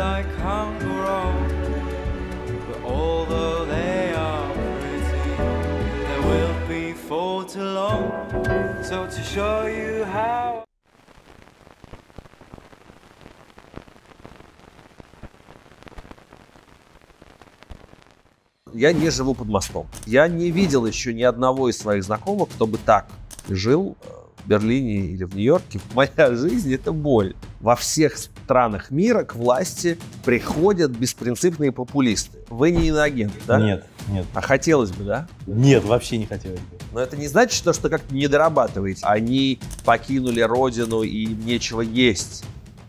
I can't grow But although they are pretty There will be for too long So to show you how Я не живу под мостом. Я не видел еще ни одного из своих знакомых, кто бы так жил э, в Берлине или в Нью-Йорке. Моя жизнь — это боль во всех странах мира к власти приходят беспринципные популисты. Вы не иноагент, да? Нет, нет. А хотелось бы, да? Нет, вообще не хотелось бы. Но это не значит, что, что как-то не дорабатываете. Они покинули родину и им нечего есть.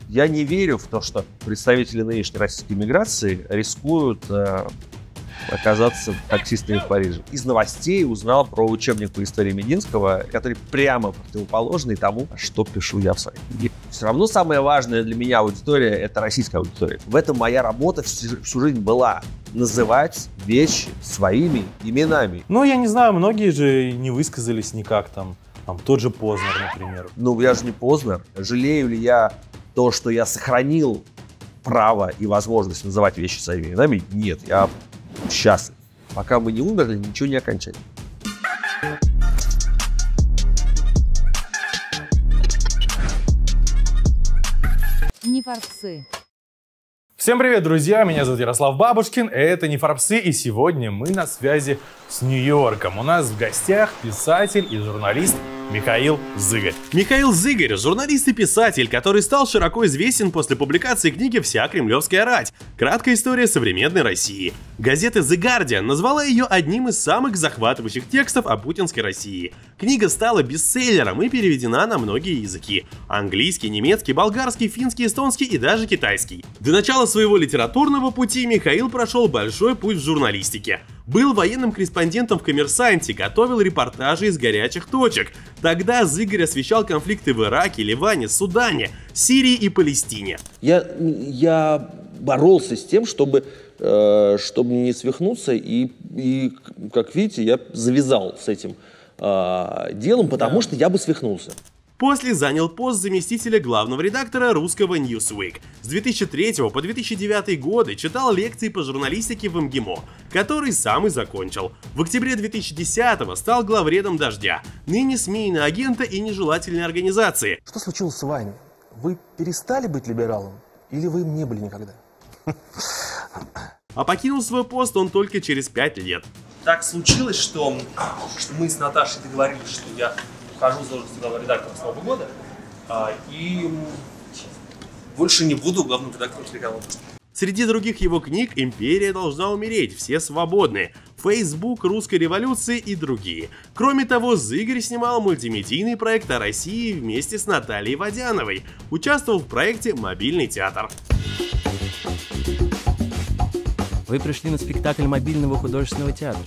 Я не верю в то, что представители нынешней российской миграции рискуют э, оказаться таксистами в Париже. Из новостей узнал про учебник по истории Мединского, который прямо противоположный тому, что пишу я в своей книге. Все равно самая важная для меня аудитория — это российская аудитория. В этом моя работа всю жизнь была называть вещи своими именами. Ну, я не знаю, многие же не высказались никак там. Там тот же Познер, например. Ну, я же не Познер. Жалею ли я то, что я сохранил право и возможность называть вещи своими именами? Нет, я счастливы. Пока мы не умерли, ничего не окончательно. Не форсы. Всем привет, друзья! Меня зовут Ярослав Бабушкин, это «Не Форбсы», и сегодня мы на связи с Нью-Йорком. У нас в гостях писатель и журналист Михаил Зыгорь. Михаил Зыгорь – журналист и писатель, который стал широко известен после публикации книги «Вся кремлевская рать. Краткая история современной России». Газета «The Guardian» назвала ее одним из самых захватывающих текстов о путинской России. Книга стала бестселлером и переведена на многие языки – английский, немецкий, болгарский, финский, эстонский и даже китайский. До начала своего литературного пути Михаил прошел большой путь в журналистике. Был военным корреспондентом в «Коммерсанте», готовил репортажи из горячих точек, Тогда Зыгорь освещал конфликты в Ираке, Ливане, Судане, Сирии и Палестине. Я, я боролся с тем, чтобы, э, чтобы не свихнуться, и, и, как видите, я завязал с этим э, делом, потому да. что я бы свихнулся. После занял пост заместителя главного редактора русского Newsweek. С 2003 по 2009 годы читал лекции по журналистике в МГИМО, который сам и закончил. В октябре 2010 стал главредом «Дождя», ныне СМИ агента и нежелательной организации. Что случилось с вами? Вы перестали быть либералом? Или вы им не были никогда? А покинул свой пост он только через пять лет. Так случилось, что, что мы с Наташей договорились, что я хожу за главного редактора слова года, а, и больше не буду главным редактором телеканала. Среди других его книг «Империя должна умереть», «Все свободны», «Фейсбук русской революции» и другие. Кроме того, Зыгорь снимал мультимедийный проект о России вместе с Натальей Водяновой, участвовал в проекте «Мобильный театр». Вы пришли на спектакль мобильного художественного театра.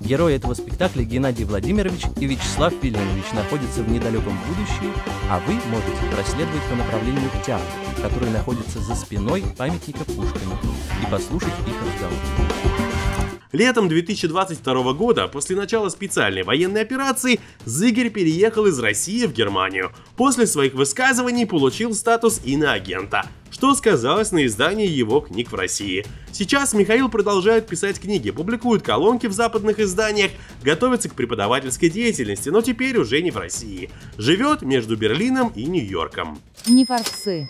Герои этого спектакля Геннадий Владимирович и Вячеслав Пильманович находятся в недалеком будущем, а вы можете проследовать по направлению к театру, который находится за спиной памятника Пушкину, и послушать их разговор. Летом 2022 года, после начала специальной военной операции, Зигер переехал из России в Германию. После своих высказываний получил статус иноагента, что сказалось на издании его книг в России. Сейчас Михаил продолжает писать книги, публикует колонки в западных изданиях, готовится к преподавательской деятельности, но теперь уже не в России. Живет между Берлином и Нью-Йорком. Не форсы.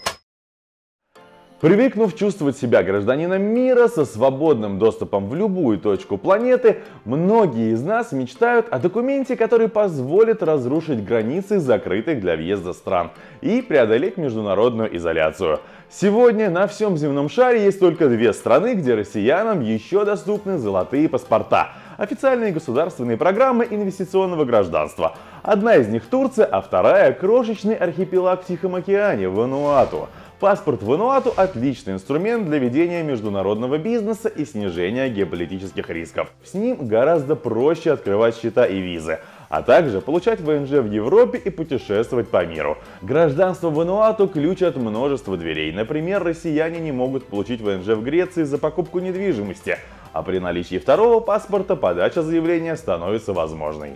Привыкнув чувствовать себя гражданином мира со свободным доступом в любую точку планеты, многие из нас мечтают о документе, который позволит разрушить границы закрытых для въезда стран и преодолеть международную изоляцию. Сегодня на всем земном шаре есть только две страны, где россиянам еще доступны золотые паспорта официальные государственные программы инвестиционного гражданства. Одна из них Турция, а вторая – крошечный архипелаг в Тихом океане, Вануату – Паспорт Вануату – отличный инструмент для ведения международного бизнеса и снижения геополитических рисков. С ним гораздо проще открывать счета и визы, а также получать ВНЖ в Европе и путешествовать по миру. Гражданство Вануату – ключ от множества дверей. Например, россияне не могут получить ВНЖ в Греции за покупку недвижимости, а при наличии второго паспорта подача заявления становится возможной.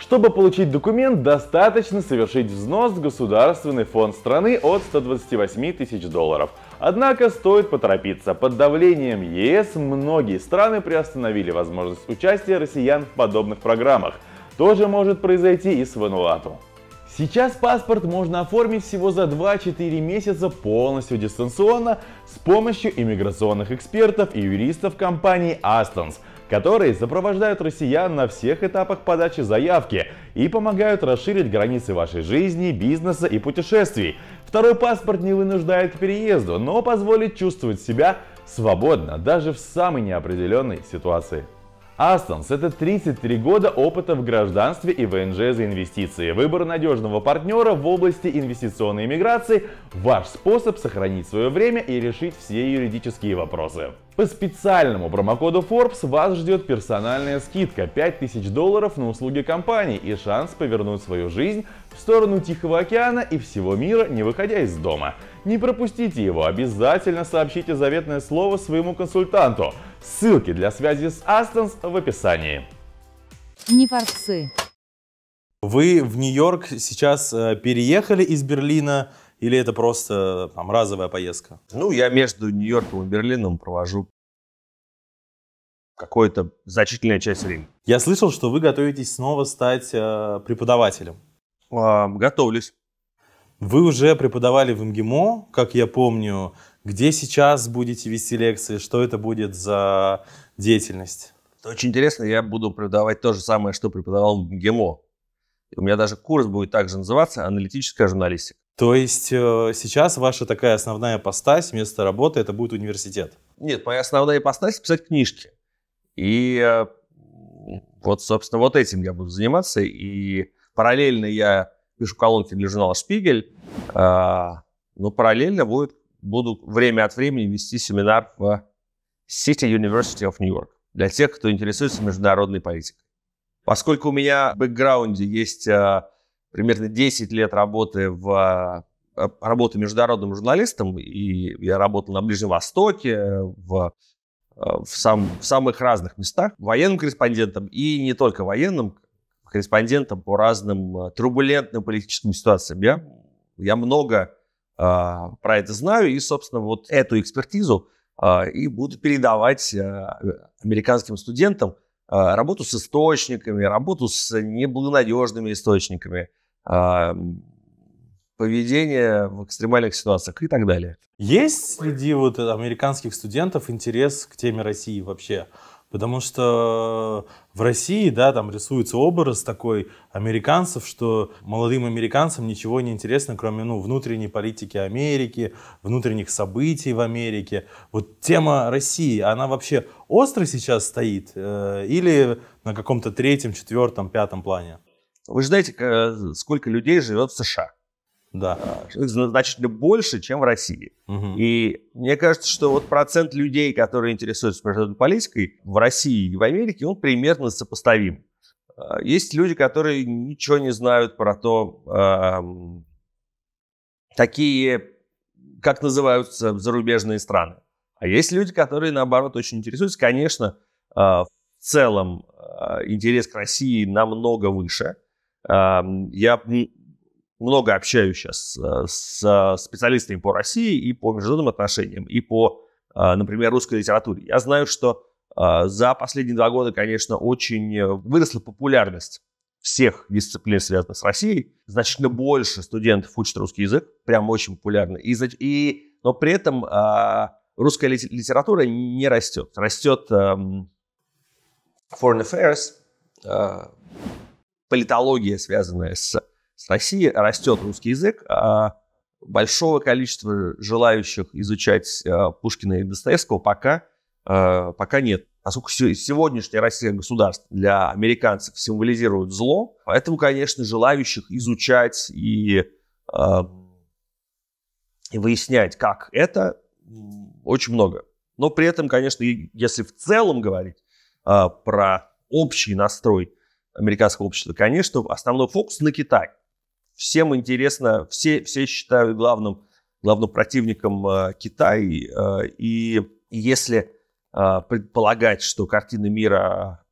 Чтобы получить документ, достаточно совершить взнос в Государственный фонд страны от 128 тысяч долларов. Однако стоит поторопиться. Под давлением ЕС многие страны приостановили возможность участия россиян в подобных программах. То же может произойти и с Вануату. Сейчас паспорт можно оформить всего за 2-4 месяца полностью дистанционно с помощью иммиграционных экспертов и юристов компании Astons – которые сопровождают россиян на всех этапах подачи заявки и помогают расширить границы вашей жизни, бизнеса и путешествий. Второй паспорт не вынуждает к переезду, но позволит чувствовать себя свободно даже в самой неопределенной ситуации. Астонс – это 33 года опыта в гражданстве и ВНЖ за инвестиции. Выбор надежного партнера в области инвестиционной миграции – ваш способ сохранить свое время и решить все юридические вопросы. По специальному промокоду Forbes вас ждет персональная скидка 5000 долларов на услуги компании и шанс повернуть свою жизнь в сторону Тихого океана и всего мира, не выходя из дома – не пропустите его, обязательно сообщите заветное слово своему консультанту. Ссылки для связи с Астонс в описании. Не форсы. Вы в Нью-Йорк сейчас э, переехали из Берлина или это просто э, там, разовая поездка? Ну, я между Нью-Йорком и Берлином провожу какую-то значительная часть времени. Я слышал, что вы готовитесь снова стать э, преподавателем. Э, готовлюсь. Вы уже преподавали в МГИМО, как я помню. Где сейчас будете вести лекции? Что это будет за деятельность? Это очень интересно. Я буду преподавать то же самое, что преподавал в МГИМО. У меня даже курс будет также называться «Аналитическая журналистика». То есть э, сейчас ваша такая основная постась вместо работы – это будет университет? Нет, моя основная постась – писать книжки. И э, вот, собственно, вот этим я буду заниматься. И параллельно я пишу колонки для журнала «Шпигель», а, но параллельно будет, буду время от времени вести семинар в City University of New York для тех, кто интересуется международной политикой. Поскольку у меня в бэкграунде есть а, примерно 10 лет работы в а, работы международным журналистом, и я работал на Ближнем Востоке, в, в, сам, в самых разных местах, военным корреспондентом и не только военным, корреспондентом по разным э, турбулентным политическим ситуациям. Я, я много э, про это знаю, и, собственно, вот эту экспертизу э, и буду передавать э, американским студентам э, работу с источниками, работу с неблагонадежными источниками, э, поведение в экстремальных ситуациях и так далее. Есть среди вот э, американских студентов интерес к теме России вообще? Потому что в России, да, там рисуется образ такой американцев, что молодым американцам ничего не интересно, кроме, ну, внутренней политики Америки, внутренних событий в Америке. Вот тема России, она вообще остро сейчас стоит э, или на каком-то третьем, четвертом, пятом плане? Вы знаете, э, сколько людей живет в США? Да. А, значительно больше, чем в России. Угу. И мне кажется, что вот процент людей, которые интересуются международной политикой в России и в Америке, он примерно сопоставим. А, есть люди, которые ничего не знают про то, эм, такие, как называются зарубежные страны. А есть люди, которые, наоборот, очень интересуются. Конечно, э, в целом э, интерес к России намного выше. Э, я много общаюсь сейчас э, с специалистами по России и по международным отношениям, и по, э, например, русской литературе. Я знаю, что э, за последние два года, конечно, очень выросла популярность всех дисциплин, связанных с Россией. Значительно больше студентов учат русский язык, прям очень популярно. И, и, но при этом русская литература не растет. Растет эм, foreign affairs, политология, связанная с с России растет русский язык, а большого количества желающих изучать э, Пушкина и Достоевского пока, э, пока нет. Поскольку сегодняшняя Россия государство для американцев символизирует зло, поэтому, конечно, желающих изучать и, э, и выяснять, как это, очень много. Но при этом, конечно, если в целом говорить э, про общий настрой американского общества, конечно, основной фокус на Китай всем интересно, все, все считают главным, главным противником э, Китай. Э, и если э, предполагать, что картина мира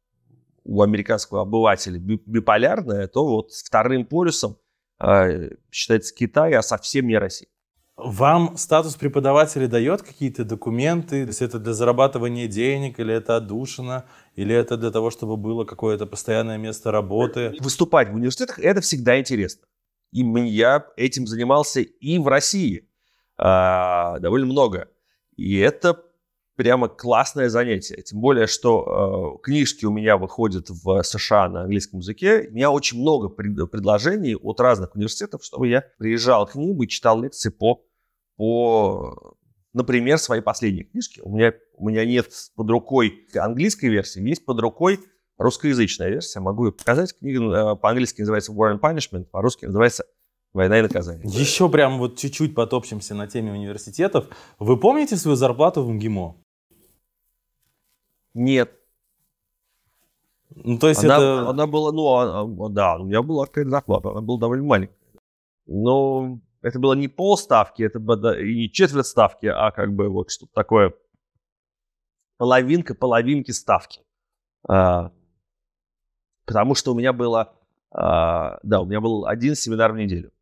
у американского обывателя биполярная, то вот вторым полюсом э, считается Китай, а совсем не Россия. Вам статус преподавателя дает какие-то документы? То есть это для зарабатывания денег, или это отдушина, или это для того, чтобы было какое-то постоянное место работы? Выступать в университетах – это всегда интересно. И я этим занимался и в России э, довольно много. И это прямо классное занятие. Тем более, что э, книжки у меня выходят в США на английском языке. У меня очень много пред, предложений от разных университетов, чтобы я приезжал к ним и читал лекции по, по например, своей последней книжке. У меня, у меня нет под рукой английской версии, есть под рукой русскоязычная версия, могу ее показать. Книга э, по-английски называется War and Punishment, по-русски называется Война и наказание. Еще прям вот чуть-чуть потопчемся на теме университетов. Вы помните свою зарплату в МГИМО? Нет. Ну, то есть она, это... Она была, ну, она, а, да, у меня была какая-то зарплата, она была довольно маленькая. Но это было не полставки, это было и не четверть ставки, а как бы вот что-то такое половинка половинки ставки. А, Потому что у меня было, а, да, у меня был один семинар в неделю.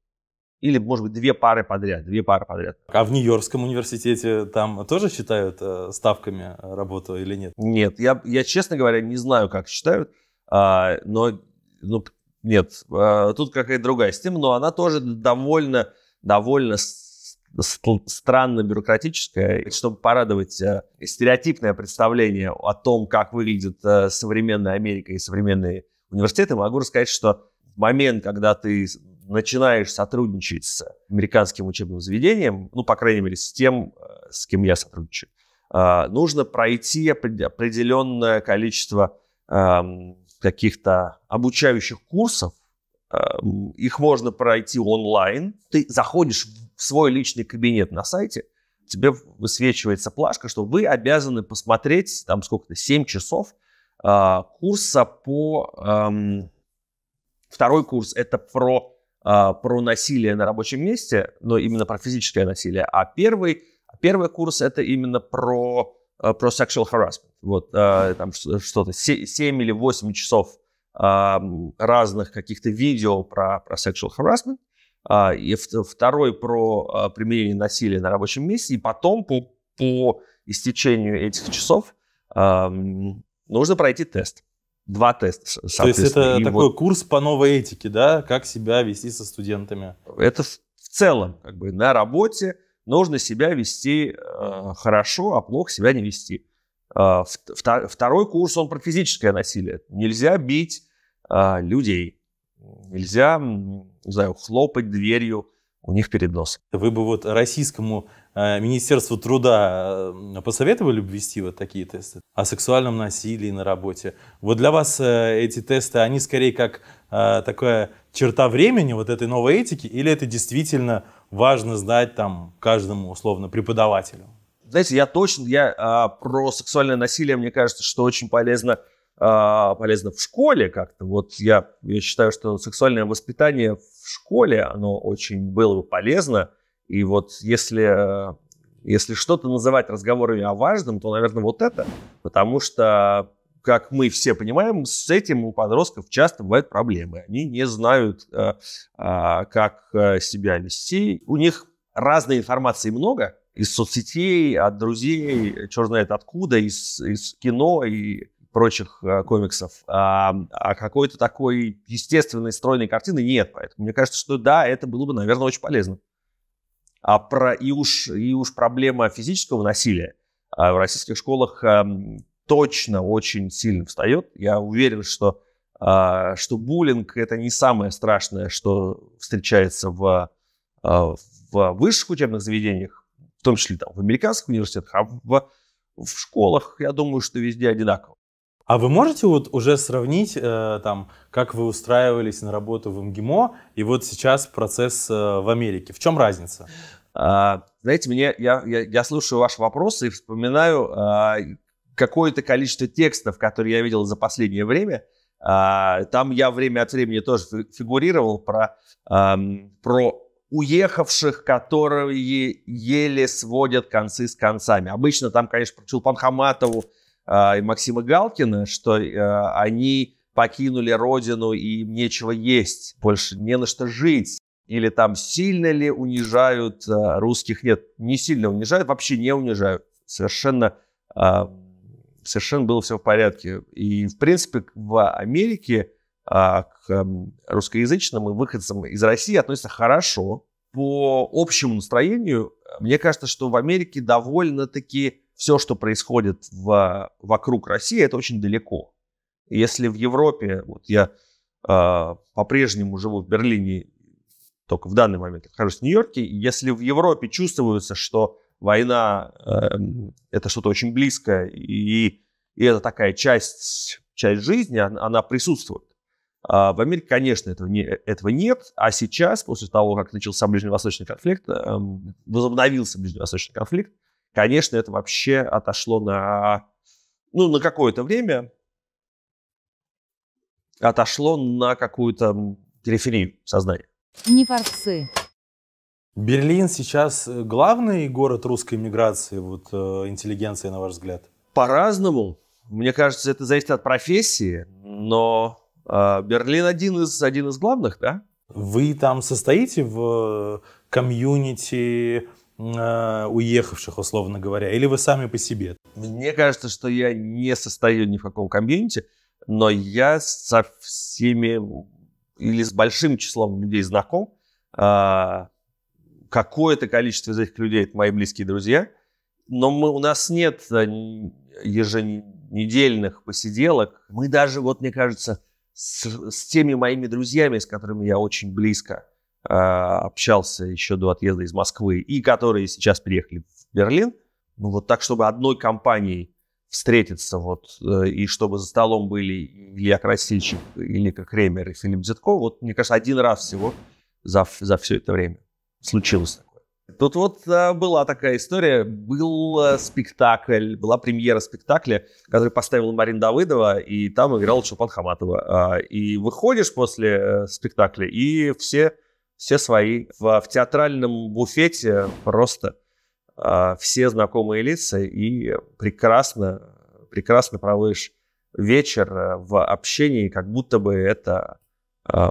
Или, может быть, две пары подряд, две пары подряд. А в Нью-Йоркском университете там тоже считают э, ставками э, работу или нет? Нет, я, я честно говоря, не знаю, как считают, а, но ну, нет, а, тут какая-то другая система, но она тоже довольно, довольно странно бюрократическая. Чтобы порадовать э, стереотипное представление о том, как выглядит современная Америка и современные университета, могу рассказать, что в момент, когда ты начинаешь сотрудничать с американским учебным заведением, ну, по крайней мере, с тем, э, с кем я сотрудничаю, э, нужно пройти определенное количество эм, каких-то обучающих курсов. Эм, их можно пройти онлайн. Ты заходишь в свой личный кабинет на сайте, тебе высвечивается плашка, что вы обязаны посмотреть, там сколько-то, 7 часов – а, курса по... Второй курс – это про, а, про насилие на рабочем месте, но именно про физическое насилие. А первый, первый курс – это именно про, а, про sexual harassment. Вот там что-то 7 или 8 часов разных каких-то видео про, про sexual harassment. И второй про применение насилия на рабочем месте. И потом по, по истечению этих часов нужно пройти тест. Два теста, То есть это и такой вот... курс по новой этике, да? Как себя вести со студентами? Это в, целом, как бы на работе нужно себя вести э, хорошо, а плохо себя не вести. Э, втор, второй курс, он про физическое насилие. Нельзя бить э, людей. Нельзя, не знаю, хлопать дверью у них перед носом. Вы бы вот российскому Э, Министерство труда э, посоветовали бы вести вот такие тесты? О сексуальном насилии на работе. Вот для вас э, эти тесты, они скорее как такая черта времени вот этой новой этики, или это действительно важно знать там каждому условно преподавателю? Знаете, я точно, я а, про сексуальное насилие, мне кажется, что очень полезно а, полезно в школе как-то. Вот я, я считаю, что сексуальное воспитание в школе, оно очень было бы полезно, и вот если, э, если что-то называть разговорами о важном, то, наверное, вот это. Потому что, как мы все понимаем, с этим у подростков часто бывают проблемы. Они не знают, э, а, как э, себя вести. У них разной информации много. Из соцсетей, от друзей, черт знает откуда, из, из кино и прочих э, комиксов, а, а какой-то такой естественной, стройной картины нет. Поэтому мне кажется, что да, это было бы, наверное, очень полезно а про, и, уж, и уж проблема физического насилия а, в российских школах эм, точно очень сильно встает. Я уверен, что, а, что буллинг – это не самое страшное, что встречается в, а, в высших учебных заведениях, в том числе там, в американских университетах, а в, в школах, я думаю, что везде одинаково. А вы можете вот уже сравнить, э, там, как вы устраивались на работу в МГИМО и вот сейчас процесс э, в Америке? В чем разница? А, знаете, мне, я, я, я слушаю ваши вопросы и вспоминаю а, какое-то количество текстов, которые я видел за последнее время. А, там я время от времени тоже фигурировал про, про уехавших, которые еле сводят концы с концами. Обычно там, конечно, про Чулпан Хаматову и Максима Галкина, что они покинули родину и им нечего есть, больше не на что жить или там сильно ли унижают э, русских. Нет, не сильно унижают, вообще не унижают. Совершенно, а, совершенно было все в порядке. И, в принципе, в Америке а, к эм, русскоязычным и выходцам из России относятся хорошо. По общему настроению, э, мне кажется, что в Америке довольно-таки все, что происходит в, вокруг России, это очень далеко. Если в Европе, вот я э, по-прежнему живу в Берлине только в данный момент нахожусь в Нью-Йорке, если в Европе чувствуется, что война э, это что-то очень близкое, и, и это такая часть, часть жизни, она, она присутствует. А в Америке, конечно, этого, не, этого нет, а сейчас, после того, как начался ближневосточный конфликт, э, возобновился ближневосточный конфликт, конечно, это вообще отошло на, ну, на какое-то время, отошло на какую-то периферию сознания. Не форсы. Берлин сейчас э, главный город русской миграции, вот э, интеллигенции, на ваш взгляд? По-разному. Мне кажется, это зависит от профессии, но э, Берлин один из, один из главных, да? Вы там состоите в э, комьюнити э, уехавших, условно говоря, или вы сами по себе? Мне кажется, что я не состою ни в каком комьюнити, но я со всеми или с большим числом людей знаком, а, какое-то количество из этих людей это мои близкие друзья, но мы, у нас нет э, еженедельных посиделок. Мы даже, вот мне кажется, с, с теми моими друзьями, с которыми я очень близко э, общался еще до отъезда из Москвы, и которые сейчас приехали в Берлин, ну вот так, чтобы одной компанией встретиться вот, э, и чтобы за столом были Илья или как Кремер и Филипп Дзитко, вот, мне кажется, один раз всего за, за все это время случилось такое. Тут вот а, была такая история, был э, спектакль, была премьера спектакля, который поставила Марина Давыдова, и там играл Чулпан Хаматова. А, и выходишь после э, спектакля, и все, все свои в, в театральном буфете просто а, все знакомые лица и прекрасно, прекрасно проводишь вечер э, в общении, как будто бы это а,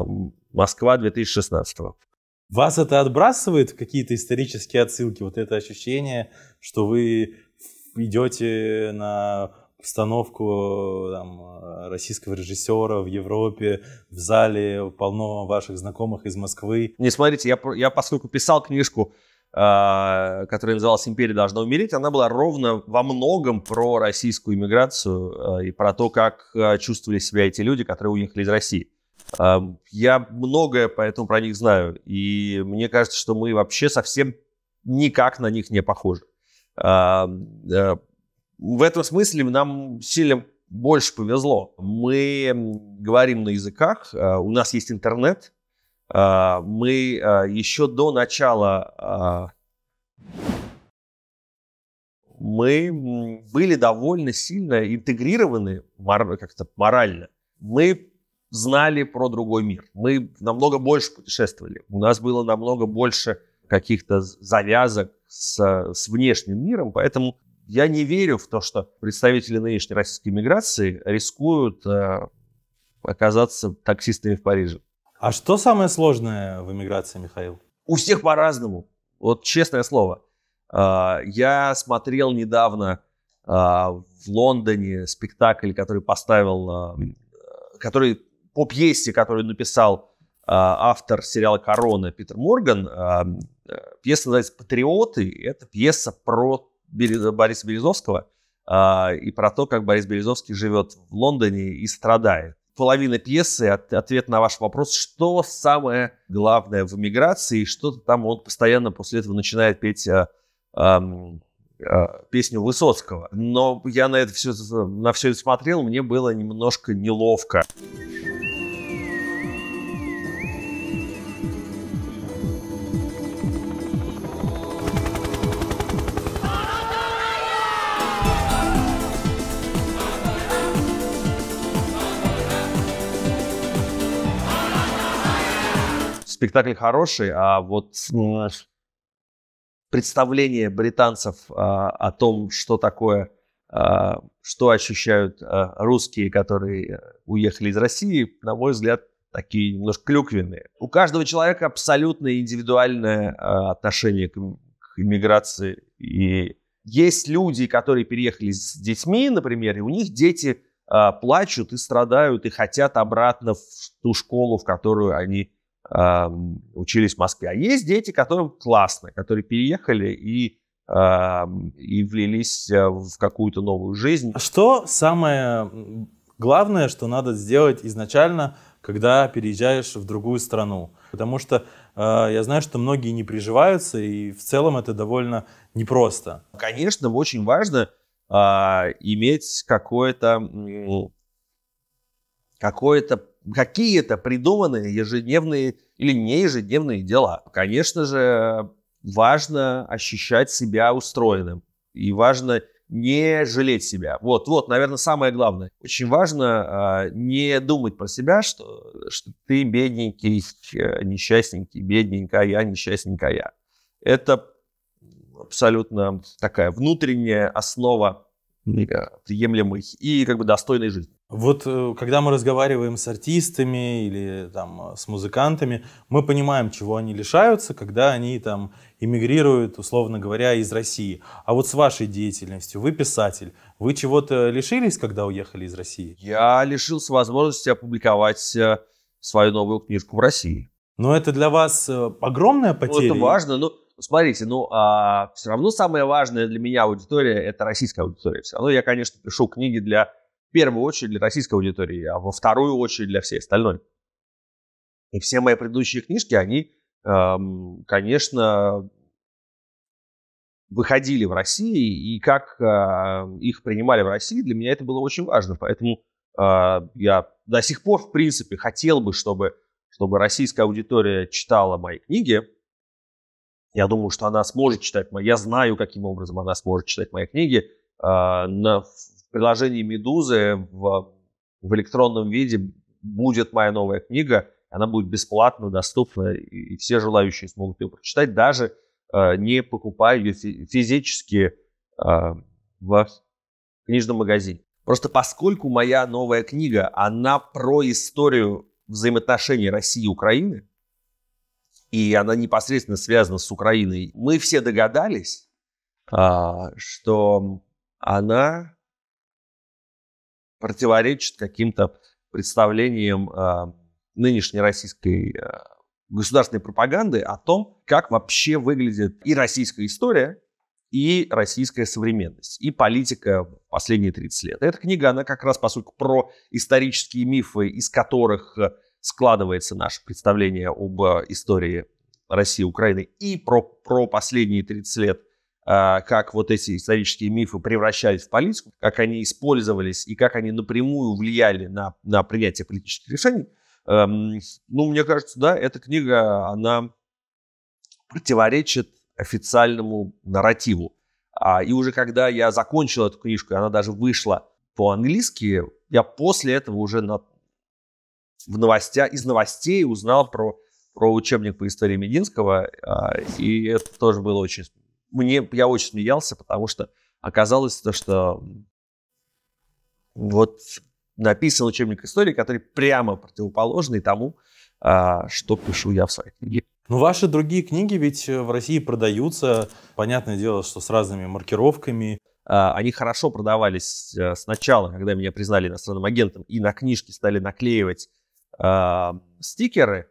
Москва 2016 -го. Вас это отбрасывает какие-то исторические отсылки, вот это ощущение, что вы идете на постановку там, э, российского режиссера в Европе, в зале полно ваших знакомых из Москвы. Не, смотрите, я, я поскольку писал книжку а, которая называлась «Империя должна умереть», она была ровно во многом про российскую иммиграцию а, и про то, как а, чувствовали себя эти люди, которые уехали из России. Я многое поэтому про них знаю, и мне кажется, что мы вообще совсем никак на них не похожи. В этом смысле нам сильно больше повезло. Мы говорим на языках, у нас есть интернет – а, мы а, еще до начала а, мы были довольно сильно интегрированы как-то морально. Мы знали про другой мир. Мы намного больше путешествовали. У нас было намного больше каких-то завязок с, с внешним миром. Поэтому я не верю в то, что представители нынешней российской миграции рискуют э, оказаться таксистами в Париже. А что самое сложное в эмиграции, Михаил? У всех по-разному. Вот честное слово. А, я смотрел недавно а, в Лондоне спектакль, который поставил, а, который по пьесе, которую написал автор сериала «Корона» Питер Морган. Пьеса называется «Патриоты». Это пьеса про Бориса Березовского и про то, как Борис Березовский живет в Лондоне и страдает половина пьесы от, ответ на ваш вопрос, что самое главное в эмиграции, и что-то там он постоянно после этого начинает петь а, а, а, песню Высоцкого. Но я на это все, на все это смотрел, мне было немножко неловко. спектакль хороший, а вот представление британцев а, о том, что такое, а, что ощущают а, русские, которые уехали из России, на мой взгляд, такие немножко клюквенные. У каждого человека абсолютно индивидуальное а, отношение к, к иммиграции. И есть люди, которые переехали с детьми, например, и у них дети а, плачут и страдают, и хотят обратно в ту школу, в которую они учились в Москве. А есть дети, которым классно, которые переехали и и влились э, в какую-то новую жизнь. А что самое главное, что надо сделать изначально, когда переезжаешь в другую страну? Потому что а, я знаю, что многие не приживаются, и в целом это довольно непросто. Конечно, очень важно а, иметь какое-то какое-то какие-то придуманные ежедневные или не ежедневные дела. Конечно же, важно ощущать себя устроенным. И важно не жалеть себя. Вот, вот, наверное, самое главное. Очень важно э, не думать про себя, что, что ты бедненький, э, несчастненький, бедненькая, я, несчастненькая. я. Это абсолютно такая внутренняя основа Э, приемлемой и как бы достойной жизни. Вот э, когда мы разговариваем с артистами или там э, с музыкантами, мы понимаем, чего они лишаются, когда они там эмигрируют, условно говоря, из России. А вот с вашей деятельностью, вы писатель, вы чего-то лишились, когда уехали из России? Я лишился возможности опубликовать свою новую книжку в России. Но это для вас огромная потеря? Ну, это важно, но ну, смотрите, ну, а, все равно самая важная для меня аудитория – это российская аудитория. Все равно я, конечно, пишу книги для, в первую очередь, для российской аудитории, а во вторую очередь для всей остальной. И все мои предыдущие книжки, они, эм, конечно, выходили в России, и как э, их принимали в России, для меня это было очень важно. Поэтому э, я до сих пор, в принципе, хотел бы, чтобы, чтобы российская аудитория читала мои книги, я думаю, что она сможет читать мои... Я знаю, каким образом она сможет читать мои книги. А, на, в приложении «Медузы» в, в электронном виде будет моя новая книга. Она будет бесплатно доступна, и все желающие смогут ее прочитать, даже а, не покупая ее физически а, в книжном магазине. Просто поскольку моя новая книга, она про историю взаимоотношений России и Украины, и она непосредственно связана с Украиной. Мы все догадались, а, что она противоречит каким-то представлениям а, нынешней российской а, государственной пропаганды о том, как вообще выглядит и российская история, и российская современность, и политика последние 30 лет. Эта книга, она как раз, поскольку про исторические мифы, из которых складывается наше представление об э, истории России, Украины и про, про последние 30 лет, э, как вот эти исторические мифы превращались в политику, как они использовались и как они напрямую влияли на, на принятие политических решений. Эм, ну, мне кажется, да, эта книга, она противоречит официальному нарративу. А, и уже когда я закончил эту книжку, она даже вышла по-английски, я после этого уже на, в новостя, из новостей узнал про, про учебник по истории Мединского, а, и это тоже было очень... Мне, я очень смеялся, потому что оказалось то, что вот написан учебник истории, который прямо противоположный тому, а, что пишу я в своей книге. Ну, ваши другие книги ведь э, в России продаются, понятное дело, что с разными маркировками. А, они хорошо продавались э, сначала, когда меня признали иностранным агентом, и на книжки стали наклеивать Эм, стикеры.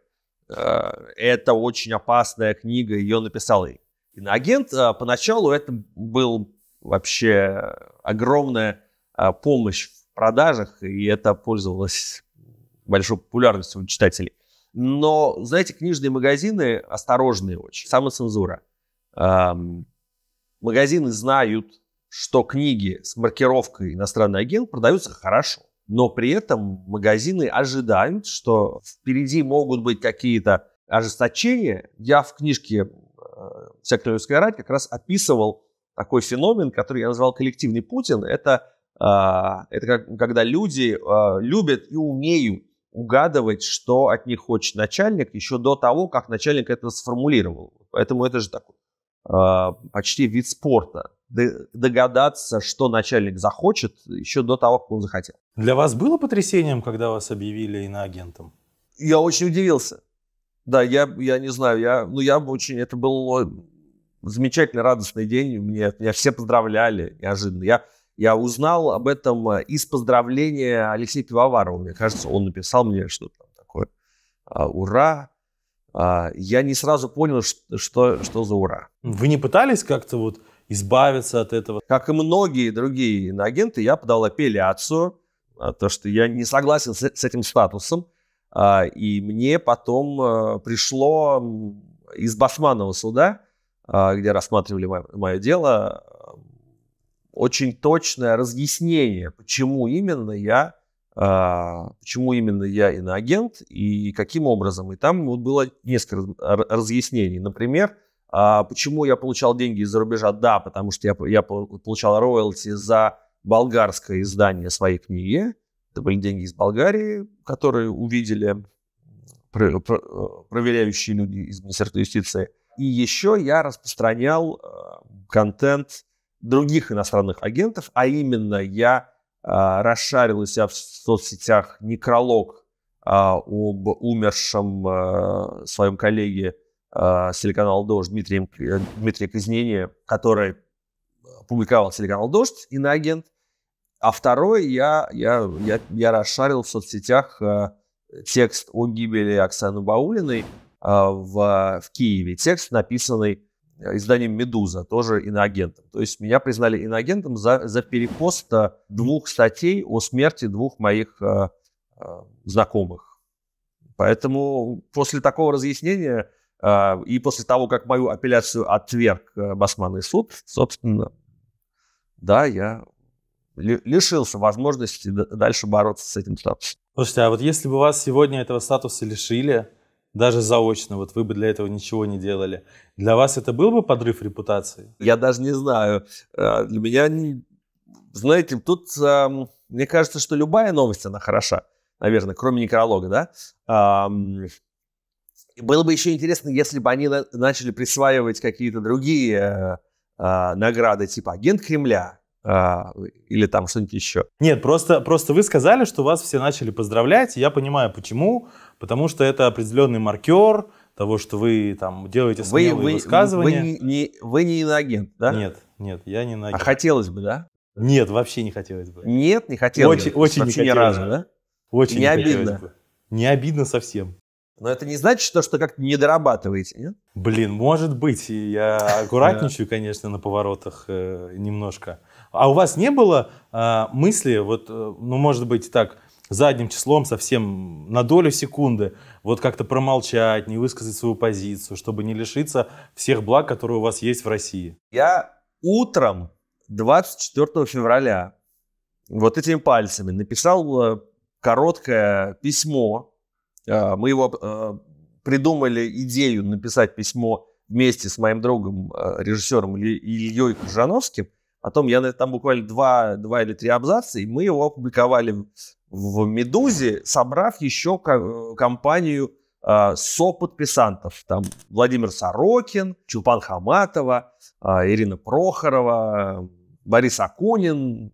Э, это очень опасная книга, ее написал иноагент. Э, поначалу это был вообще огромная э, помощь в продажах, и это пользовалось большой популярностью у читателей. Но, знаете, книжные магазины осторожные очень. Самоцензура. Эм, магазины знают, что книги с маркировкой «Иностранный агент» продаются хорошо но при этом магазины ожидают, что впереди могут быть какие-то ожесточения. Я в книжке э, «Вся клевская рать» как раз описывал такой феномен, который я назвал коллективный Путин. Это, а, это как, когда люди а, любят и умеют угадывать, что от них хочет начальник, еще до того, как начальник это сформулировал. Поэтому это же такой а, почти вид спорта догадаться, что начальник захочет еще до того, как он захотел. Для вас было потрясением, когда вас объявили иноагентом? Я очень удивился. Да, я, я не знаю, я, ну, я очень, это был замечательный, радостный день, меня, меня все поздравляли неожиданно. Я, я узнал об этом э, из поздравления Алексея Пивоварова, мне кажется, он написал мне что-то такое. А, ура! А, я не сразу понял, что, что, что за ура. Вы не пытались как-то вот избавиться от этого. Как и многие другие иноагенты, я подал апелляцию, а, то, что я не согласен с, с этим статусом, а, и мне потом а, пришло из Басманного суда, где рассматривали мое, мое дело, очень точное разъяснение, почему именно я почему именно я иноагент и каким образом. И там вот было несколько разъяснений. Например, а почему я получал деньги из-за рубежа? Да, потому что я, я получал роялти за болгарское издание своей книги. Это были деньги из Болгарии, которые увидели про, про, э, проверяющие люди из Министерства юстиции. И еще я распространял э, контент других иностранных агентов, а именно я э, расшарил у себя в соцсетях некролог а, об умершем своем коллеге с э, телеканала «Дождь» Дмитрием, э, Дмитрия Казнения, который публиковал телеканал «Дождь» иноагент, а второй я, я, я, я расшарил в соцсетях э, текст о гибели Оксаны Баулиной в, в Киеве. Текст, написанный изданием «Медуза», тоже иноагентом. То есть меня признали иноагентом за, за перепост двух статей о смерти двух моих э, э, знакомых. Поэтому после такого разъяснения а, и после того, как мою апелляцию отверг э, Басманный суд, собственно, да, я лишился возможности дальше бороться с этим статусом. Слушайте, а вот если бы вас сегодня этого статуса лишили, даже заочно, вот вы бы для этого ничего не делали, для вас это был бы подрыв репутации? Я даже не знаю. А, для меня, знаете, тут мне кажется, что любая новость, она хороша, наверное, кроме некролога, да? Было бы еще интересно, если бы они начали присваивать какие-то другие э, награды, типа агент Кремля э, или там что-нибудь еще. Нет, просто, просто вы сказали, что вас все начали поздравлять, и я понимаю, почему. Потому что это определенный маркер того, что вы там делаете смелые вы, вы, высказывания. Вы не, не, вы не иноагент, да? Нет, нет, я не иноагент. А хотелось бы, да? Нет, вообще не хотелось бы. Нет, не хотелось очень, бы. Очень не хотелось ни разу, бы. да? Очень не, не обидно. Бы. Не обидно совсем. Но это не значит, что, что как-то не дорабатываете, нет? Блин, может быть. я аккуратничаю, конечно, на поворотах э, немножко. А у вас не было э, мысли, вот, э, ну, может быть, так, задним числом совсем на долю секунды, вот как-то промолчать, не высказать свою позицию, чтобы не лишиться всех благ, которые у вас есть в России? Я утром 24 февраля вот этими пальцами написал короткое письмо а, мы его а, придумали идею написать письмо вместе с моим другом, а, режиссером Ильей Кружановским. Потом я там буквально два, два или три абзаца, и мы его опубликовали в «Медузе», собрав еще компанию соподписантов. Там Владимир Сорокин, Чулпан Хаматова, Ирина Прохорова, Борис Акунин,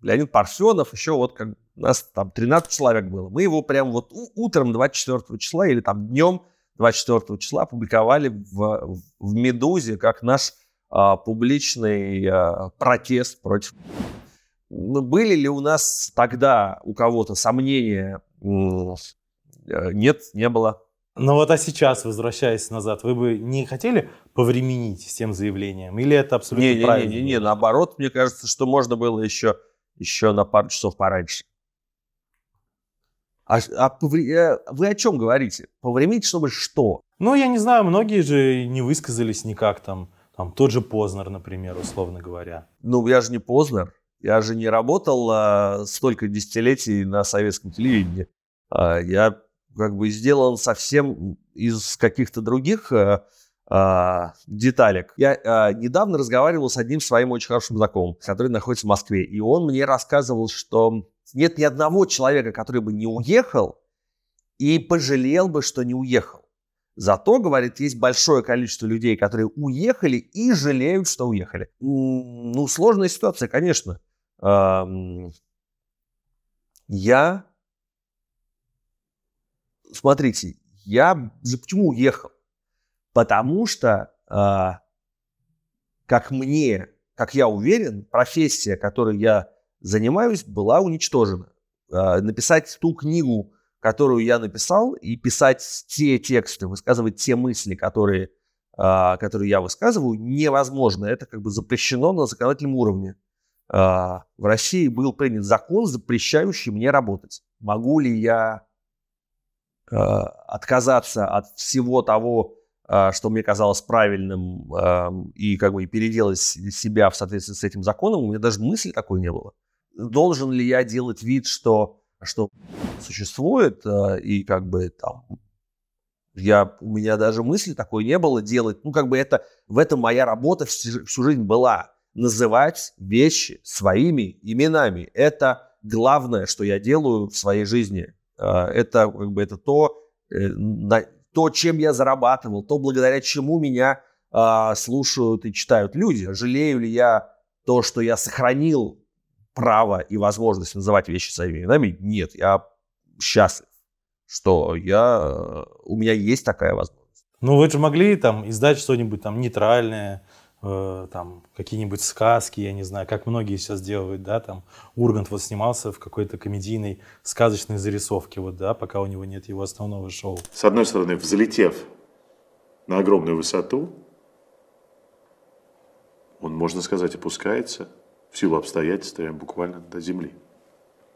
Леонид Парфенов, еще вот как нас там 13 человек было. Мы его прям вот утром 24 числа или там днем 24 числа публиковали в, в «Медузе» как наш а, публичный а, протест против. Ну, были ли у нас тогда у кого-то сомнения? Э, нет, не было. Ну вот а сейчас, возвращаясь назад, вы бы не хотели повременить с тем заявлением? Или это абсолютно не, не, правильно? Не-не-не, наоборот, мне кажется, что можно было еще, еще на пару часов пораньше. А, а поври... Э, вы о чем говорите? Повременить, чтобы что? Ну, я не знаю, многие же не высказались никак там. Там тот же Познер, например, условно говоря. Ну, я же не Познер. Я же не работал а, столько десятилетий на советском телевидении. А, я как бы сделан совсем из каких-то других а, а, деталек. Я а, недавно разговаривал с одним своим очень хорошим знакомым, который находится в Москве. И он мне рассказывал, что нет ни одного человека, который бы не уехал и пожалел бы, что не уехал. Зато, говорит, есть большое количество людей, которые уехали и жалеют, что уехали. Ну, сложная ситуация, конечно. Я... Смотрите, я же почему уехал? Потому что, а, как мне, как я уверен, профессия, которой я занимаюсь, была уничтожена. А, написать ту книгу, которую я написал, и писать те тексты, высказывать те мысли, которые, а, которые я высказываю, невозможно. Это как бы запрещено на законодательном уровне. А, в России был принят закон, запрещающий мне работать. Могу ли я отказаться от всего того, что мне казалось правильным, и как бы переделать себя в соответствии с этим законом, у меня даже мысли такой не было должен ли я делать вид, что, что существует, э, и как бы там я, у меня даже мысли такой не было делать. Ну, как бы это, в этом моя работа всю, всю жизнь была. Называть вещи своими именами. Это главное, что я делаю в своей жизни. Э, это, как бы, это то, э, то, чем я зарабатывал, то, благодаря чему меня слушают и читают люди. Жалею ли я то, что я сохранил право и возможность называть вещи своими именами, нет, я счастлив, что я, э, у меня есть такая возможность. Ну, вы же могли там издать что-нибудь там нейтральное, э, там какие-нибудь сказки, я не знаю, как многие сейчас делают, да, там Ургант вот снимался в какой-то комедийной сказочной зарисовке, вот, да, пока у него нет его основного шоу. С одной стороны, взлетев на огромную высоту, он, можно сказать, опускается – в силу обстоятельств буквально до земли.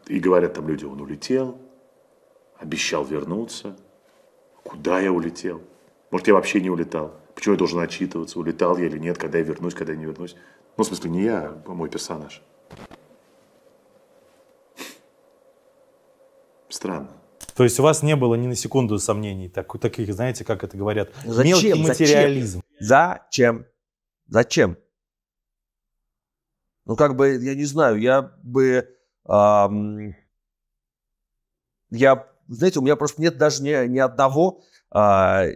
И говорят там люди, он улетел, обещал вернуться. Куда я улетел? Может, я вообще не улетал? Почему я должен отчитываться, улетал я или нет, когда я вернусь, когда я не вернусь? Ну, в смысле, не я, а мой персонаж. Странно. То есть у вас не было ни на секунду сомнений, так, таких, знаете, как это говорят, зачем? мелкий материализм. Зачем? Зачем? Ну, как бы, я не знаю, я бы... Эм, я, знаете, у меня просто нет даже ни, ни одного э,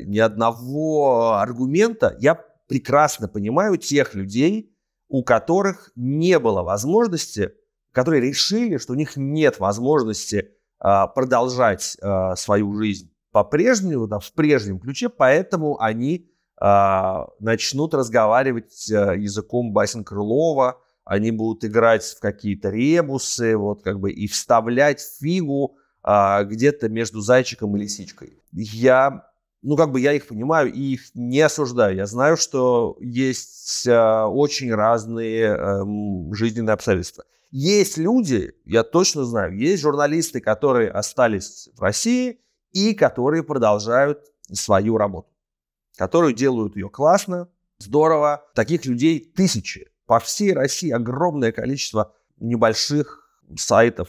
ни одного аргумента. Я прекрасно понимаю тех людей, у которых не было возможности, которые решили, что у них нет возможности э, продолжать э, свою жизнь по-прежнему, да, в прежнем ключе, поэтому они э, начнут разговаривать э, языком Басин Крылова, они будут играть в какие-то ребусы, вот как бы и вставлять фигу а, где-то между зайчиком и лисичкой. Я, ну как бы я их понимаю и их не осуждаю. Я знаю, что есть а, очень разные а, жизненные обстоятельства. Есть люди, я точно знаю, есть журналисты, которые остались в России и которые продолжают свою работу, которые делают ее классно, здорово. Таких людей тысячи по всей России огромное количество небольших сайтов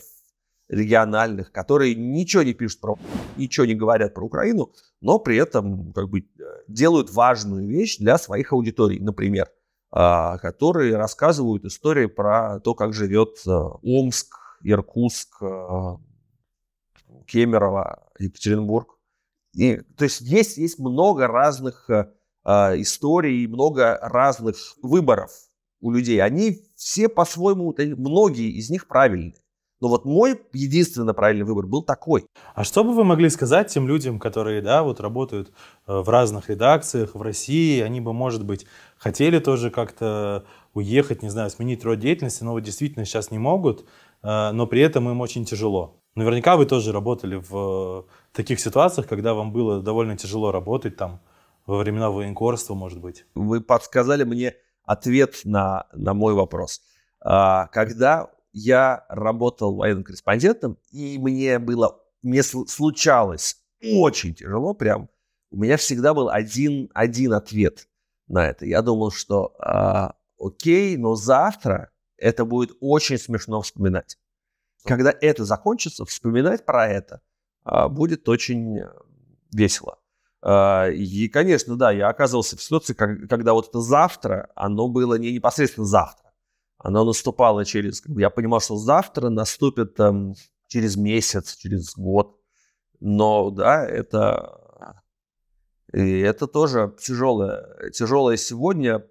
региональных, которые ничего не пишут про, ничего не говорят про Украину, но при этом как бы э, делают важную вещь для своих аудиторий, например, а, которые рассказывают истории про то, как живет э, Омск, Иркутск, э, Кемерово, Екатеринбург. И, то есть есть, есть много разных историй, много разных выборов у людей, они все по-своему, многие из них правильные. Но вот мой единственно правильный выбор был такой. А что бы вы могли сказать тем людям, которые, да, вот работают э, в разных редакциях в России, они бы, может быть, хотели тоже как-то уехать, не знаю, сменить род деятельности, но вот действительно сейчас не могут, э, но при этом им очень тяжело. Наверняка вы тоже работали в э, таких ситуациях, когда вам было довольно тяжело работать там во времена военкорства, может быть. Вы подсказали мне ответ на, на мой вопрос. А, когда я работал военным корреспондентом, и мне было, мне случалось очень тяжело прям, у меня всегда был один, один ответ на это. Я думал, что а, окей, но завтра это будет очень смешно вспоминать. Когда это закончится, вспоминать про это а, будет очень э, весело. А, и, конечно, да, я оказывался в ситуации, когда вот это завтра, оно было не непосредственно завтра. Оно наступало через... Я понимал, что завтра наступит там, через месяц, через год. Но, да, это... И это тоже тяжелое. Тяжелое сегодня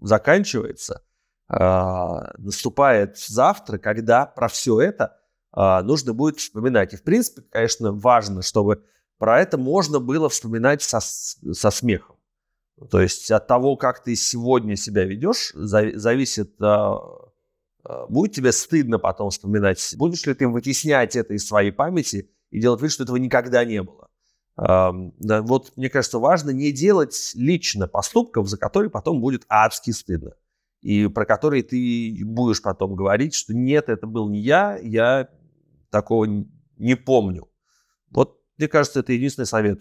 заканчивается. А, наступает завтра, когда про все это а, нужно будет вспоминать. И, в принципе, конечно, важно, чтобы про это можно было вспоминать со, со смехом. То есть от того, как ты сегодня себя ведешь, зависит, а, а, будет тебе стыдно потом вспоминать, будешь ли ты вытеснять это из своей памяти и делать вид, что этого никогда не было. Вот мне кажется, важно не делать лично поступков, за которые потом будет адски стыдно. И про которые ты будешь потом говорить, что нет, это был не я, я такого не помню. Вот мне кажется, это единственный совет.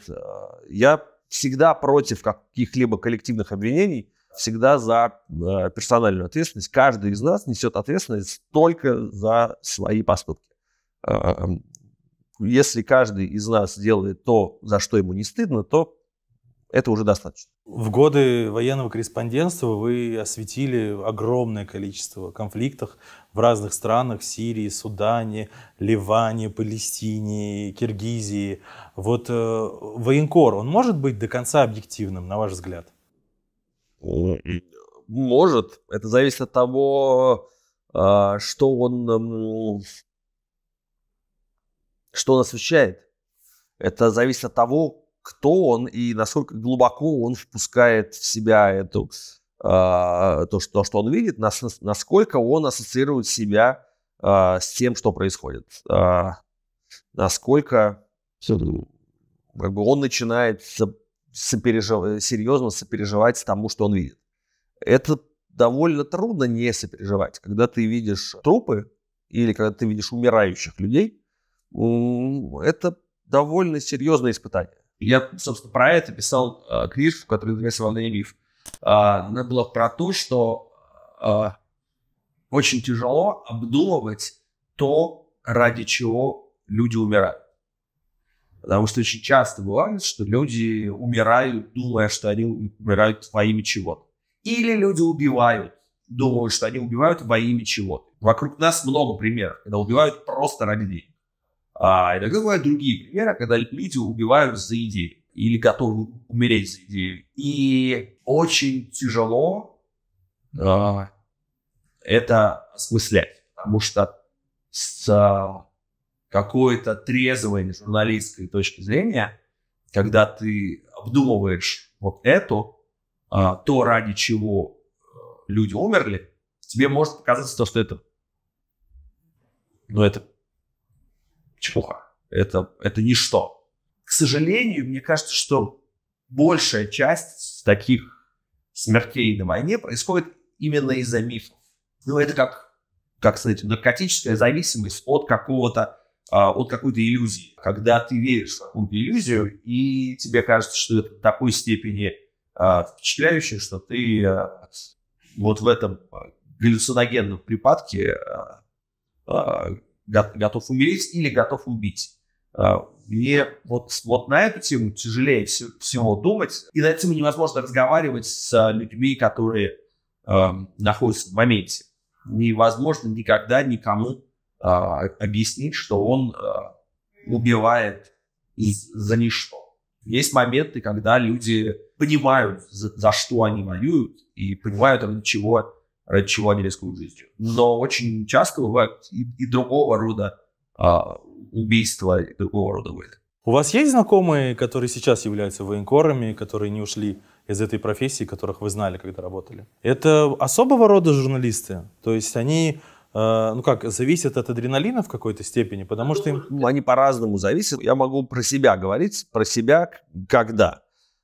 Я всегда против каких-либо коллективных обвинений, всегда за э, персональную ответственность. Каждый из нас несет ответственность только за свои поступки. Эм, если каждый из нас делает то, за что ему не стыдно, то это уже достаточно. В годы военного корреспондентства вы осветили огромное количество конфликтов в разных странах, Сирии, Судане, Ливане, Палестине, Киргизии. Вот э, военкор, он может быть до конца объективным, на ваш взгляд? Может. Это зависит от того, э, что он, э, что он освещает. Это зависит от того, кто он и насколько глубоко он впускает в себя эту, э, то, что, что он видит, нас, насколько он ассоциирует себя э, с тем, что происходит. Э, насколько ну, как бы он начинает сопережив... серьезно сопереживать тому, что он видит. Это довольно трудно не сопереживать. Когда ты видишь трупы или когда ты видишь умирающих людей, это довольно серьезное испытание. Я, собственно, про это писал э, книжку, которую написал Андрей Лив. Э, она была про то, что э, очень тяжело обдумывать то, ради чего люди умирают. Потому что очень часто бывает, что люди умирают, думая, что они умирают во имя чего-то. Или люди убивают, думая, что они убивают во имя чего-то. Вокруг нас много примеров, когда убивают просто ради денег. А иногда бывают другие примеры, когда люди убивают за идею или готовы умереть за идею. И очень тяжело а, это осмыслять, потому что с а, какой-то трезвой журналистской точки зрения, когда ты обдумываешь вот эту, а, то, ради чего э, люди умерли, тебе может показаться то, что это, ну, это чепуха. Это, это ничто. К сожалению, мне кажется, что большая часть таких смертей на войне происходит именно из-за мифов. Ну, это как, как сказать, наркотическая зависимость от какого-то а, от какой-то иллюзии. Когда ты веришь в какую-то иллюзию, и тебе кажется, что это в такой степени э, впечатляюще, что ты а, вот в этом галлюциногенном припадке готов умереть или готов убить. А, и вот, вот на эту тему тяжелее всего думать. И на эту тему невозможно разговаривать с а, людьми, которые э, находятся в моменте. Невозможно никогда никому э, объяснить, что он э, убивает за ничто. Есть моменты, когда люди понимают, за, за что они воюют, и понимают, ради чего ради чего они рискуют жизнью. Но очень часто бывают и, и другого рода а, убийства, и другого рода войны. У вас есть знакомые, которые сейчас являются военкорами, которые не ушли из этой профессии, которых вы знали, когда работали? Это особого рода журналисты. То есть они э, ну как, зависят от адреналина в какой-то степени, потому что им... Ну, они по-разному зависят. Я могу про себя говорить, про себя когда.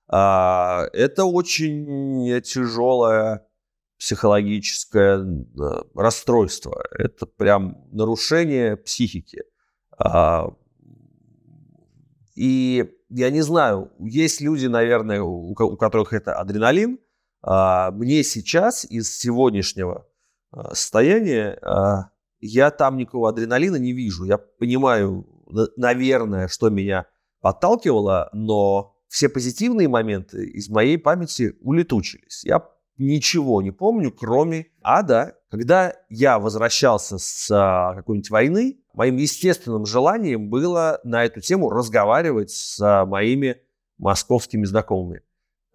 А, это очень тяжелая психологическое расстройство. Это прям нарушение психики. А, и я не знаю, есть люди, наверное, у которых это адреналин. А, мне сейчас из сегодняшнего а, состояния я там никакого адреналина не вижу. Я понимаю, наверное, что меня подталкивало, но все позитивные моменты из моей памяти улетучились. Я ничего не помню, кроме ада. Когда я возвращался с а, какой-нибудь войны, моим естественным желанием было на эту тему разговаривать с а, моими московскими знакомыми.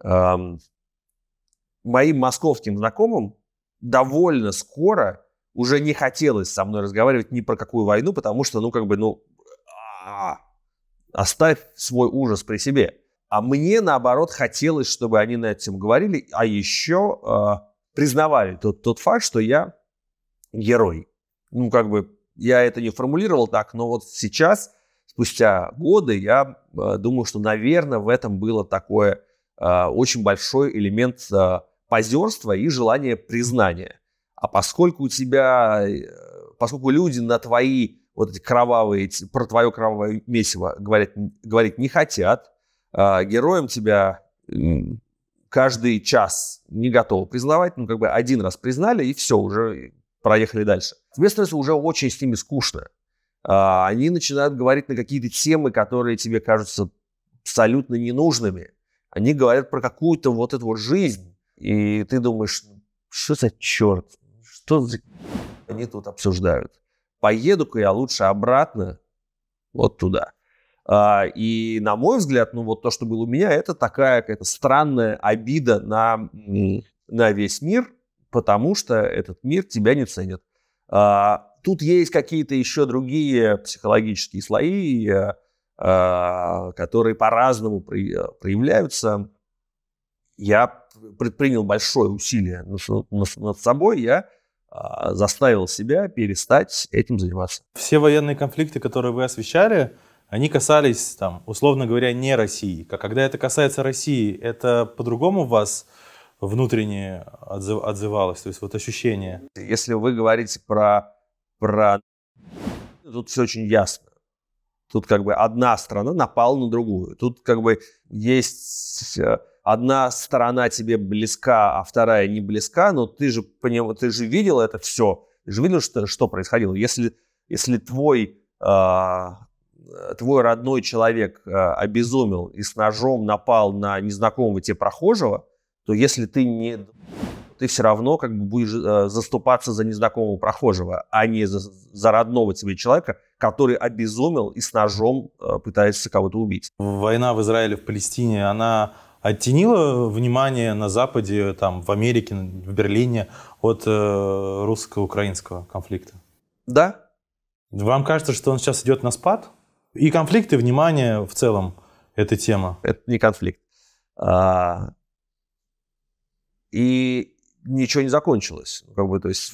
Эм, моим московским знакомым довольно скоро уже не хотелось со мной разговаривать ни про какую войну, потому что, ну, как бы, ну, а, оставь свой ужас при себе. А мне, наоборот, хотелось, чтобы они на этим говорили, а еще э, признавали тот, тот факт, что я герой. Ну, как бы я это не формулировал так, но вот сейчас, спустя годы, я э, думаю, что, наверное, в этом было такое э, очень большой элемент э, позерства и желания признания. А поскольку у тебя, э, поскольку люди на твои вот эти кровавые, про твое кровавое месиво говорят, говорить не хотят, а, героем тебя каждый час не готовы признавать, ну, как бы один раз признали, и все, уже проехали дальше. Тебе становится уже очень с ними скучно. А, они начинают говорить на какие-то темы, которые тебе кажутся абсолютно ненужными. Они говорят про какую-то вот эту вот жизнь, и ты думаешь, «Ну, что за черт, что за... Они тут обсуждают. Поеду-ка я лучше обратно вот туда. А, и, на мой взгляд, ну вот то, что было у меня, это такая какая-то странная обида на, на весь мир, потому что этот мир тебя не ценит. А, тут есть какие-то еще другие психологические слои, э, а, которые по-разному э, проявляются. Я предпринял большое усилие над собой, я заставил себя перестать этим заниматься. Все военные конфликты, которые вы освещали, они касались, там, условно говоря, не России. а Когда это касается России, это по-другому вас внутренне отзыв, отзывалось, то есть вот ощущение. Если вы говорите про, про... Тут все очень ясно. Тут как бы одна страна напала на другую. Тут как бы есть одна сторона тебе близка, а вторая не близка, но ты же, поним... ты же видел это все. Ты же видел, что, что происходило. Если, если твой э, Э, твой родной человек э, обезумел и с ножом напал на незнакомого тебе прохожего, то если ты не... Ты все равно как бы будешь э, заступаться за незнакомого прохожего, а не за, за родного тебе человека, который обезумел и с ножом пытается кого-то убить. Война в Израиле, в Палестине, она оттенила внимание на Западе, там, в Америке, в Берлине от э, русско-украинского конфликта? Да. Вам кажется, что он сейчас идет на спад? И конфликты, внимание в целом, эта тема. Это не конфликт. А... И ничего не закончилось. Ну, как бы, то есть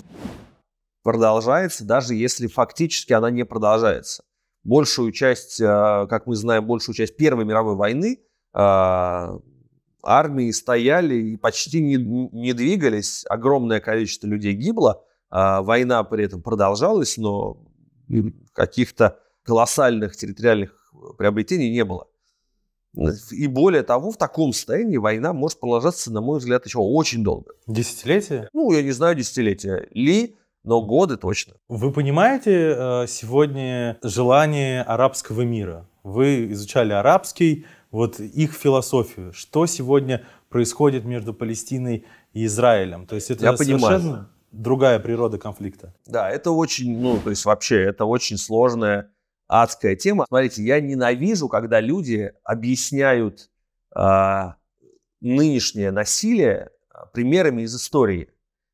продолжается, даже если фактически она не продолжается. Большую часть, а, как мы знаем, большую часть Первой мировой войны а, армии стояли и почти не, не двигались. Огромное количество людей гибло. А, война при этом продолжалась, но каких-то колоссальных территориальных э, приобретений не было. И более того, в таком состоянии война может продолжаться, на мой взгляд, еще очень долго. Десятилетия? Ну, я не знаю, десятилетия ли, но годы точно. Вы понимаете э, сегодня желание арабского мира? Вы изучали арабский, вот их философию. Что сегодня происходит между Палестиной и Израилем? То есть это я совершенно понимаю. другая природа конфликта. Да, это очень, ну, то есть вообще, это очень сложная адская тема. Смотрите, я ненавижу, когда люди объясняют э, нынешнее насилие а, примерами из истории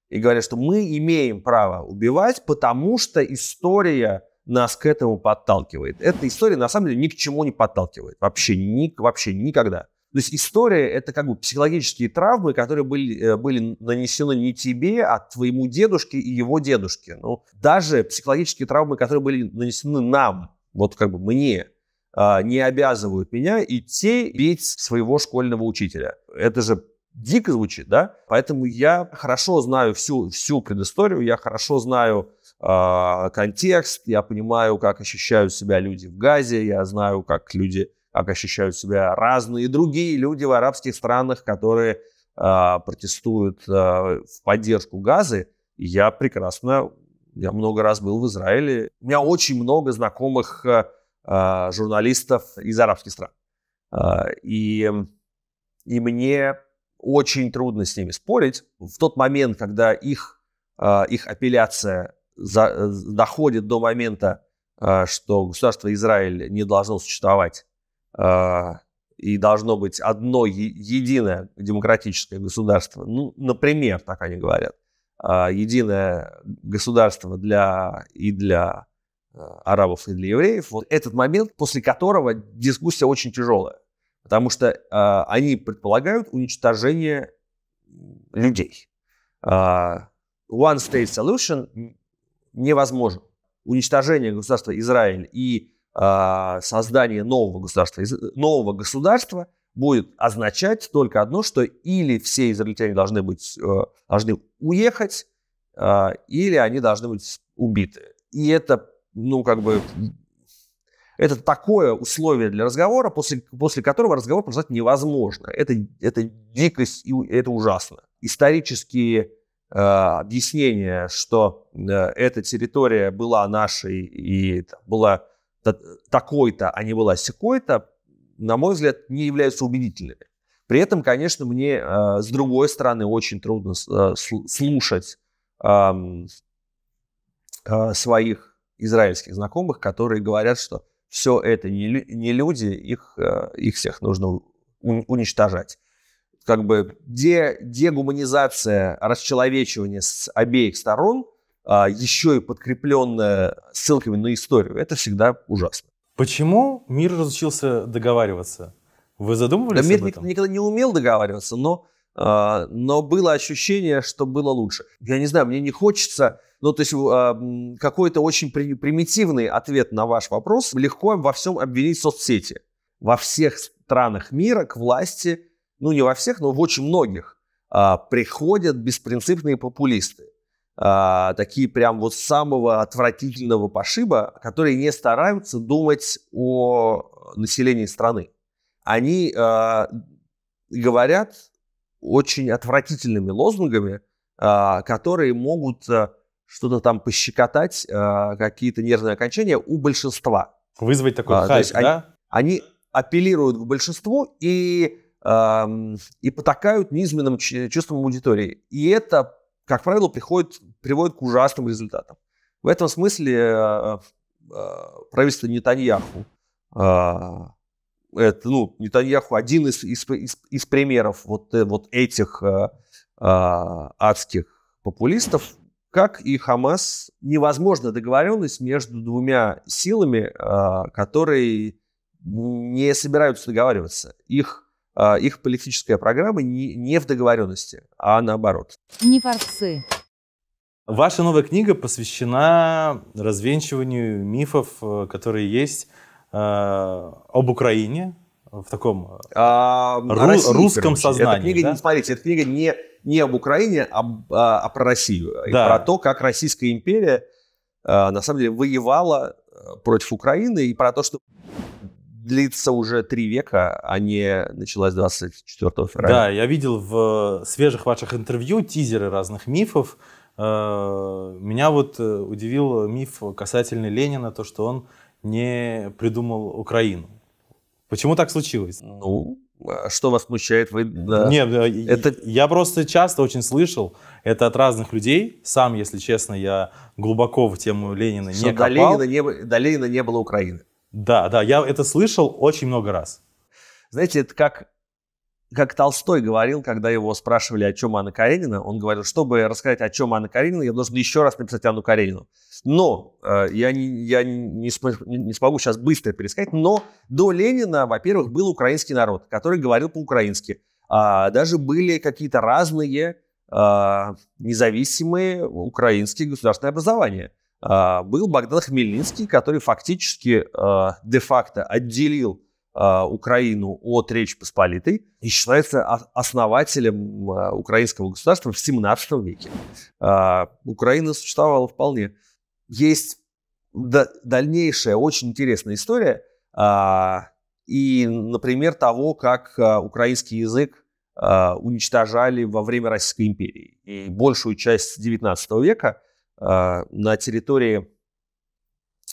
и говорят, что мы имеем право убивать, потому что история нас к этому подталкивает. Эта история на самом деле ни к чему не подталкивает. Вообще, ни, вообще никогда. То есть история – это как бы психологические травмы, которые были, э, были нанесены не тебе, а твоему дедушке и его дедушке. Ну, даже психологические травмы, которые были нанесены нам, вот как бы мне а, не обязывают меня идти бить своего школьного учителя. Это же дико звучит, да? Поэтому я хорошо знаю всю, всю предысторию, я хорошо знаю э, контекст, я понимаю, как ощущают себя люди в Газе, я знаю, как люди, как ощущают себя разные другие люди в арабских странах, которые э, протестуют э, в поддержку Газы. Я прекрасно я много раз был в Израиле. У меня очень много знакомых э, а, журналистов из арабских стран. Э, и, и мне очень трудно с ними спорить. В тот момент, когда их, э, их апелляция за, э, доходит до момента, э, что государство Израиль не должно существовать э, и должно быть одно единое демократическое государство, ну, например, так они говорят, а, единое государство для, и для э, арабов, и для евреев. Вот этот момент, после которого дискуссия очень тяжелая, потому что э, они предполагают уничтожение людей. Э, one state solution невозможен. Уничтожение государства Израиль и э, создание нового государства, нового государства будет означать только одно, что или все израильтяне должны быть, э, должны уехать, э, или они должны быть убиты. И это, ну, как бы, это такое условие для разговора, после, после которого разговор продолжать невозможно. Это, это дикость и это ужасно. Исторические э, объяснения, что э, эта территория была нашей и там, была такой-то, а не была секой-то, на мой взгляд, не являются убедительными. При этом, конечно, мне э, с другой стороны очень трудно э, слушать э, э, своих израильских знакомых, которые говорят, что все это не, не люди, их, э, их всех нужно уничтожать. Как бы де, дегуманизация, расчеловечивание с обеих сторон, э, а, еще и подкрепленная ссылками на историю, это всегда ужасно. Почему мир разучился договариваться? Вы задумывались да, об этом? Мир никогда не умел договариваться, но, э, но было ощущение, что было лучше. Я не знаю, мне не хочется... Ну, то есть э, какой-то очень примитивный ответ на ваш вопрос. Легко во всем обвинить соцсети. Во всех странах мира к власти, ну не во всех, но в очень многих, э, приходят беспринципные популисты а, такие прям вот самого отвратительного пошиба, которые не стараются думать о населении страны. Они а, говорят очень отвратительными лозунгами, а, которые могут а, что-то там пощекотать, а, какие-то нервные окончания у большинства. Вызвать такой а, хайп, да? Они, они апеллируют к большинству и, э, и потакают низменным чувством аудитории. И это как правило, приходит, приводит к ужасным результатам. В этом смысле э, э, правительство Нетаньяху, э, это, ну, Нетаньяху один из, из, из, из примеров вот, вот этих адских популистов, как и Хамас, невозможна договоренность между двумя силами, которые не собираются договариваться. Их а, их политическая программа не, не в договоренности, а наоборот. Не форсы. Ваша новая книга посвящена развенчиванию мифов, э, которые есть э, об Украине в таком э, а, ру, России, русском короче. сознании. Эта книга, да? Смотрите, эта книга не, не об Украине, а, а, а про Россию. Да. И про то, как Российская империя э, на самом деле воевала э, против Украины и про то, что длится уже три века, а не началась 24 февраля. Да, я видел в свежих ваших интервью тизеры разных мифов. Э, меня вот э, удивил миф касательно Ленина, то, что он не придумал Украину. Почему так случилось? Ну, а что вас смущает? Вы, да. Нет, это... я просто часто очень слышал это от разных людей. Сам, если честно, я глубоко в тему Ленина что не копал. До Ленина не, до Ленина не было Украины. Да, да, я это слышал очень много раз. Знаете, это как, как Толстой говорил, когда его спрашивали, о чем Анна Каренина, он говорил, чтобы рассказать, о чем Анна Каренина, я должен еще раз написать Анну Каренину. Но э, я, не, я не, не, смогу сейчас быстро перескать, но до Ленина, во-первых, был украинский народ, который говорил по-украински. А, даже были какие-то разные а, независимые украинские государственные образования – а, был Богдан Хмельницкий, который фактически а, де-факто отделил а, Украину от Речи Посполитой и считается основателем украинского государства в 17 веке. Украина существовала вполне. Есть дальнейшая очень интересная история и, например, того, как украинский язык уничтожали во время Российской империи. И большую часть XIX века а, на территории,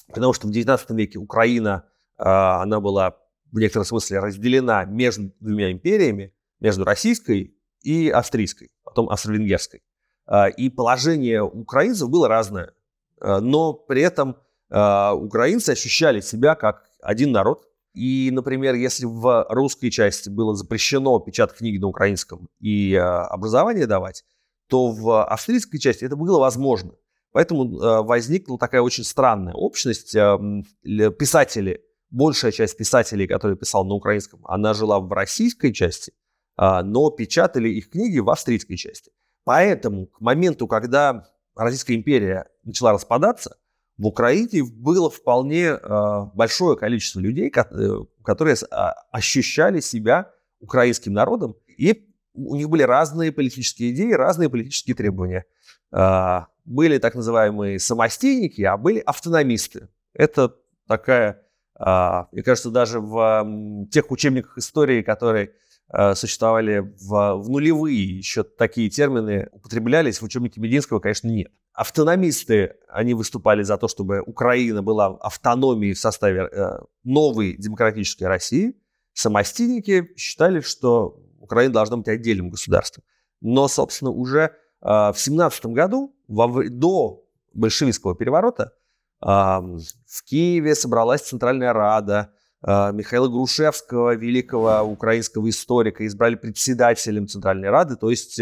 потому что в XIX веке Украина, а, она была в некотором смысле разделена между двумя империями, между российской и австрийской, потом австро-венгерской. А, и положение украинцев было разное, но при этом украинцы ощущали себя как один народ. И, например, если в русской части было запрещено печатать книги на украинском и образование давать, то в австрийской части это было возможно. Поэтому э, возникла такая очень странная общность. Эм, писатели, большая часть писателей, которые писал на украинском, она жила в российской части, а, но печатали их книги в австрийской части. Поэтому к моменту, когда Российская империя начала распадаться, в Украине было вполне э, большое количество людей, э, которые а, ощущали себя украинским народом, и у них были разные политические идеи, разные политические требования. А, были так называемые самостейники, а были автономисты. Это такая, а, мне кажется, даже в тех учебниках истории, которые а, существовали в, в нулевые, еще такие термины употреблялись, в учебнике Мединского, конечно, нет. Автономисты, они выступали за то, чтобы Украина была в автономии в составе э, новой демократической России. Самостийники считали, что Украина должна быть отдельным государством. Но, собственно, уже а, в семнадцатом году, во, до большевистского переворота, а, в Киеве собралась Центральная Рада, а, Михаила Грушевского, великого украинского историка, избрали председателем Центральной Рады, то есть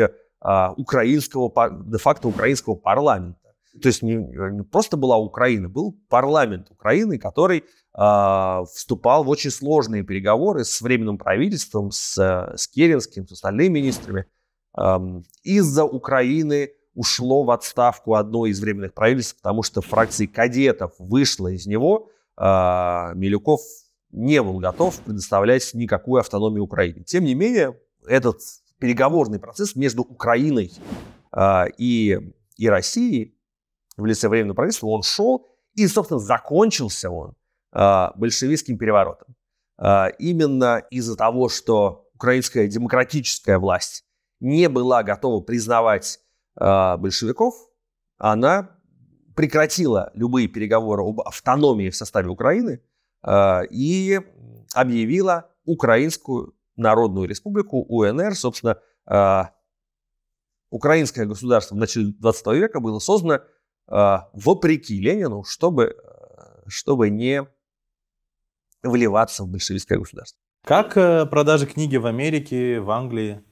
украинского, де-факто украинского парламента. То есть не, не просто была Украина, был парламент Украины, который э, вступал в очень сложные переговоры с временным правительством, с, с Керенским, с остальными министрами – из-за Украины ушло в отставку одно из временных правительств, потому что фракции кадетов вышла из него. А, Милюков не был готов предоставлять никакую автономию Украине. Тем не менее, этот переговорный процесс между Украиной а, и, и Россией в лице временного правительства, он шел, и, собственно, закончился он а, большевистским переворотом. Именно из-за того, что украинская демократическая власть не была готова признавать э, большевиков, она прекратила любые переговоры об автономии в составе Украины э, и объявила Украинскую Народную Республику, УНР, собственно, э, Украинское государство в начале 20 века было создано э, вопреки Ленину, чтобы, чтобы не вливаться в большевистское государство. Как э, продажи книги в Америке, в Англии?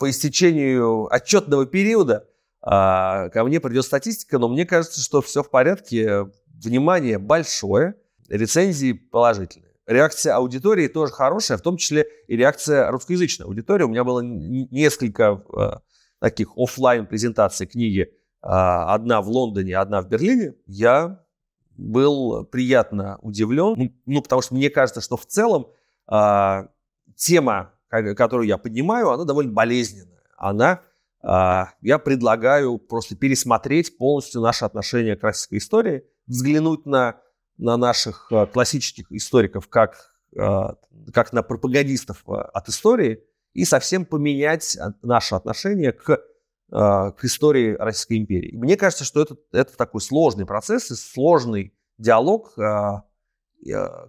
по истечению отчетного периода а, ко мне придет статистика, но мне кажется, что все в порядке. Внимание большое, рецензии положительные. Реакция аудитории тоже хорошая, в том числе и реакция русскоязычной аудитории. У меня было несколько а, таких офлайн презентаций книги. А, одна в Лондоне, одна в Берлине. Я был приятно удивлен, ну, ну потому что мне кажется, что в целом тема которую я поднимаю, она довольно болезненная. Она, а, я предлагаю просто пересмотреть полностью наше отношение к российской истории, взглянуть на, на наших а, классических историков как, а, как на пропагандистов от истории и совсем поменять наше отношение к к истории Российской империи. Мне кажется, что это, это такой сложный процесс и сложный диалог,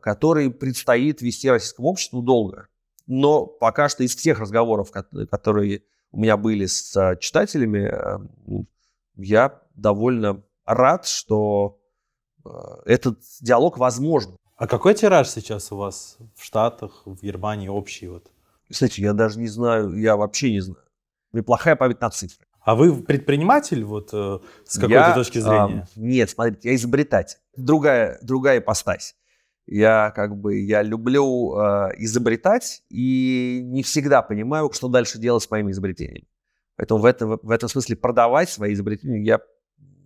который предстоит вести российскому обществу долго. Но пока что из всех разговоров, которые у меня были с э, читателями, эм, я довольно рад, что э, этот диалог возможен. А какой тираж сейчас у вас в Штатах, в Германии общий? Вот? Кстати, я даже не знаю, я вообще не знаю. У плохая память на цифры. А вы предприниматель вот э, с какой-то я, точки а, зрения? А, нет, смотрите, я изобретатель. Другая, другая ипостась. Я как бы я люблю э, изобретать и не всегда понимаю, что дальше делать с моими изобретениями. Поэтому в этом, в этом смысле продавать свои изобретения я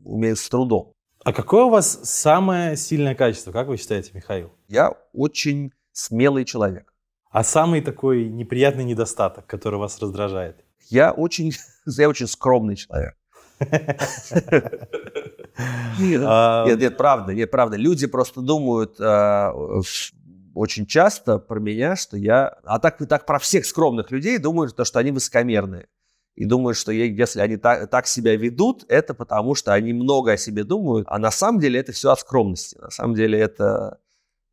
умею с трудом. А какое у вас самое сильное качество, как вы считаете, Михаил? Я очень смелый человек. А самый такой неприятный недостаток, который вас раздражает? Я очень, я очень скромный человек. А, нет, нет, правда, нет, правда. Люди просто думают э, очень часто про меня, что я... А так и так про всех скромных людей думают, то что они высокомерные. И думают, что если они так, так себя ведут, это потому, что они много о себе думают. А на самом деле это все от скромности. На самом деле это...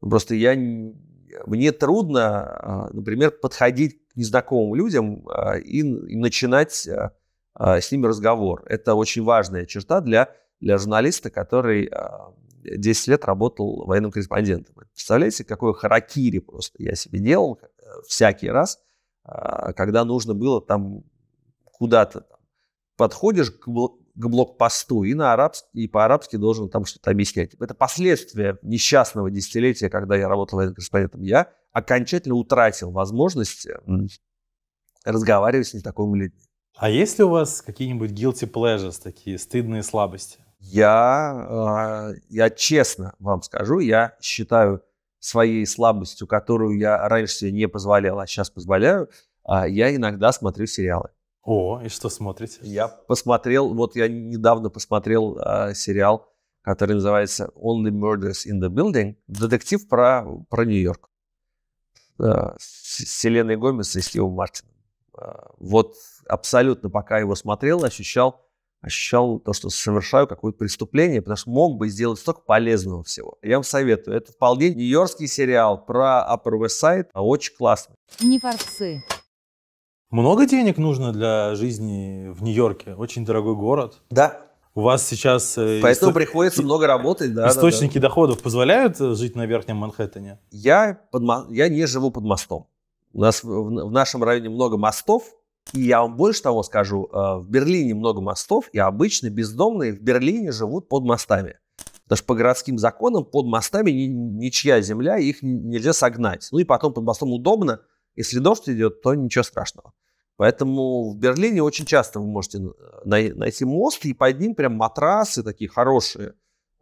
Просто я... Мне трудно, а, например, подходить к незнакомым людям а, и начинать с ними разговор. Это очень важная черта для для журналиста, который 10 а, лет работал военным корреспондентом. Представляете, какое харакири просто я себе делал э, всякий раз, а, когда нужно было там куда-то подходишь к, блокпосту и, на арабский и по-арабски должен там что-то объяснять. Это последствия несчастного десятилетия, когда я работал военным корреспондентом. Я окончательно утратил возможность э, разговаривать с не такими людьми. А есть ли у вас какие-нибудь guilty pleasures, такие стыдные слабости? Я, а, я честно вам скажу, я считаю своей слабостью, которую я раньше себе не позволял, а сейчас позволяю, а, я иногда смотрю сериалы. О, и что смотрите? Я посмотрел, вот я недавно посмотрел а, сериал, который называется Only Murders in the Building, детектив про, про Нью-Йорк э, с Селеной Гомес и Стивом Мартином. вот абсолютно, пока его смотрел, ощущал ощущал то, что совершаю какое-то преступление, потому что мог бы сделать столько полезного всего. Я вам советую. Это вполне нью-йоркский сериал про Upper West Side, а очень классный. Не форсы. Много денег нужно для жизни в Нью-Йорке? Очень дорогой город. Да. У вас сейчас... Э, Поэтому исто... приходится и... много работать, да. Источники да, да. доходов позволяют э, жить на Верхнем Манхэттене? Я, под... я не живу под мостом. У нас в, в нашем районе много мостов, и я вам больше того скажу, э, в Берлине много мостов, и обычно бездомные в Берлине живут под мостами. Даже по городским законам под мостами ничья земля, их нельзя согнать. Ну и потом под мостом удобно, если дождь идет, то ничего страшного. Поэтому в Берлине очень часто вы можете э, найти мост, и под ним прям матрасы такие хорошие,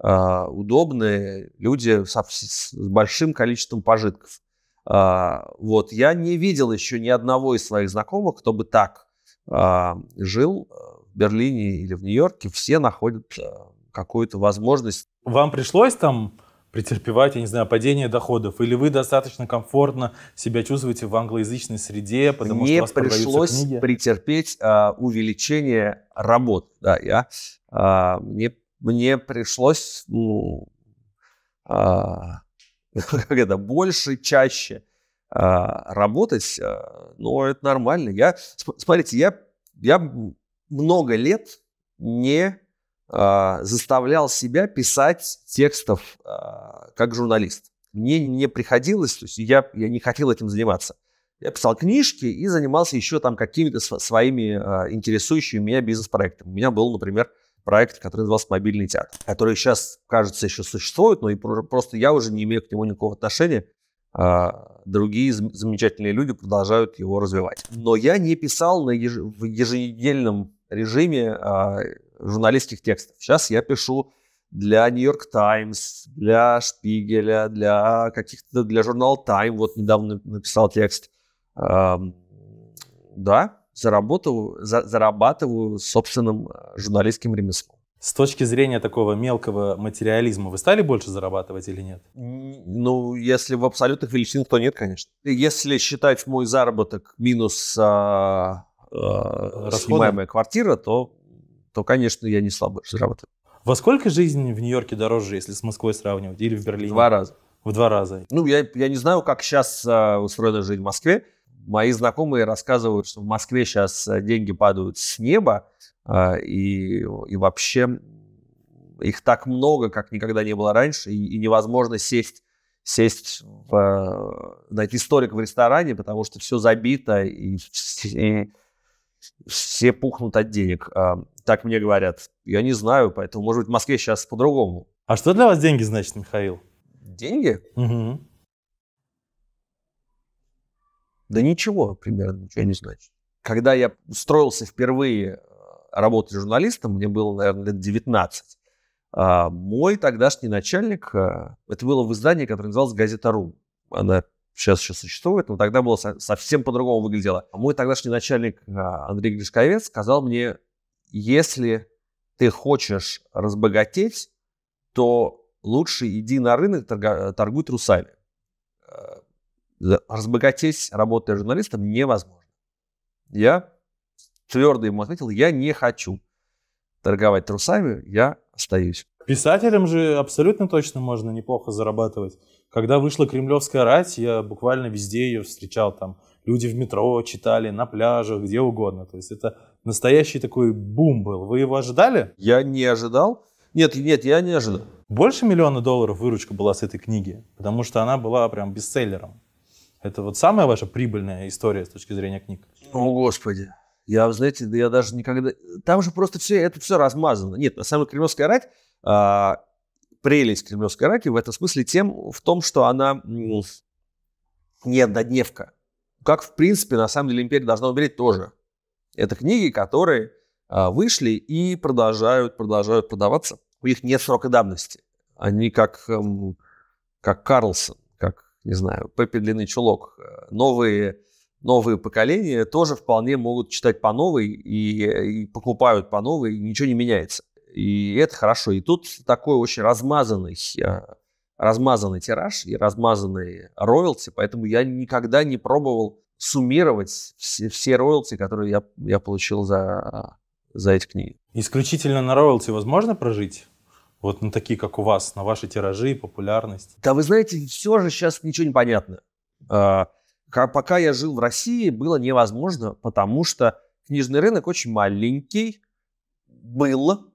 э, удобные, люди с большим количеством пожитков. А, вот, я не видел еще ни одного из своих знакомых, кто бы так а, жил э, в Берлине или в Нью-Йорке. Все находят э, какую-то возможность. Вам пришлось там претерпевать, я не знаю, падение доходов? Или вы достаточно комфортно себя чувствуете в англоязычной среде, потому Мне что пришлось книги? претерпеть а, увеличение работ. Да, я, а, мне, мне пришлось ну, а, когда больше, чаще а, работать, а, но это нормально. Я, смотрите, я, я много лет не а, заставлял себя писать текстов как журналист. Мне не приходилось, то есть я, я не хотел этим заниматься. Я писал книжки и занимался еще там какими-то своими интересующими меня бизнес-проектами. У меня был, например, проект, который назывался «Мобильный театр», который сейчас, кажется, еще существует, но и просто я уже не имею к нему никакого отношения. А, другие замечательные люди продолжают его развивать. Но я не писал на еж... в еженедельном режиме а, журналистских текстов. Сейчас я пишу для Нью-Йорк Таймс, для Шпигеля, для каких-то, для журнала Time, вот недавно написал текст. да, заработал, за, зарабатываю собственным э, журналистским ремеслом. С точки зрения такого мелкого материализма, вы стали больше зарабатывать или нет? Ну, если в абсолютных величинах, то нет, конечно. Если считать мой заработок минус а, э, э, снимаемая квартира, то, то, конечно, я не слабо зарабатываю. Во сколько жизнь в Нью-Йорке дороже, если с Москвой сравнивать, или в Берлине? В два раза. В два раза. Ну, я, я не знаю, как сейчас э, устроена жизнь в Москве мои знакомые рассказывают, что в Москве сейчас э, деньги падают с неба, а, и, и вообще их так много, как никогда не было раньше, и, и невозможно сесть, сесть в, э, найти столик в ресторане, потому что все забито, и, и все пухнут от денег. А, так мне говорят. Я не знаю, поэтому, может быть, в Москве сейчас по-другому. А что для вас деньги значит, Михаил? Деньги? Угу. Да ничего, примерно, ничего не значит. Когда я устроился впервые э, работать журналистом, мне было, наверное, лет 19, а мой тогдашний начальник, э, это было в издании, которое называлось Газета «Газета.ру». Она сейчас еще существует, но тогда было совсем по-другому выглядело. Мой тогдашний начальник э, Андрей Гришковец сказал мне, если ты хочешь разбогатеть, то лучше иди на рынок, торгуй трусами разбогатеть, работая журналистом, невозможно. Я твердо ему ответил, я не хочу торговать трусами, я остаюсь. Писателям же абсолютно точно можно неплохо зарабатывать. Когда вышла «Кремлевская рать», я буквально везде ее встречал. Там люди в метро читали, на пляжах, где угодно. То есть это настоящий такой бум был. Вы его ожидали? Я не ожидал. Нет, нет, я не ожидал. Больше миллиона долларов выручка была с этой книги, потому что она была прям бестселлером. Это вот самая ваша прибыльная история с точки зрения книг? О, Господи. Я, знаете, я даже никогда... Там же просто все, это все размазано. Нет, на самом деле Кремлевская рать, а, прелесть Кремлевской рати в этом смысле тем, в том, что она не однодневка. Как, в принципе, на самом деле империя должна умереть тоже. Это книги, которые а, вышли и продолжают, продолжают продаваться. У них нет срока давности. Они как, эм, как Карлсон не знаю, Пеппи Длинный Чулок, э, новые, новые поколения тоже вполне могут читать по новой и, э, и покупают по новой, и ничего не меняется. И это хорошо. И тут такой очень размазанный, э, размазанный тираж и размазанные роялти, поэтому я никогда не пробовал суммировать все, все роялти, которые я, я получил за, за эти книги. Исключительно на роялти возможно прожить? Вот на ну, такие, как у вас, на ваши тиражи, популярность? Да вы знаете, все же сейчас ничего не понятно. А, пока я жил в России, было невозможно, потому что книжный рынок очень маленький был,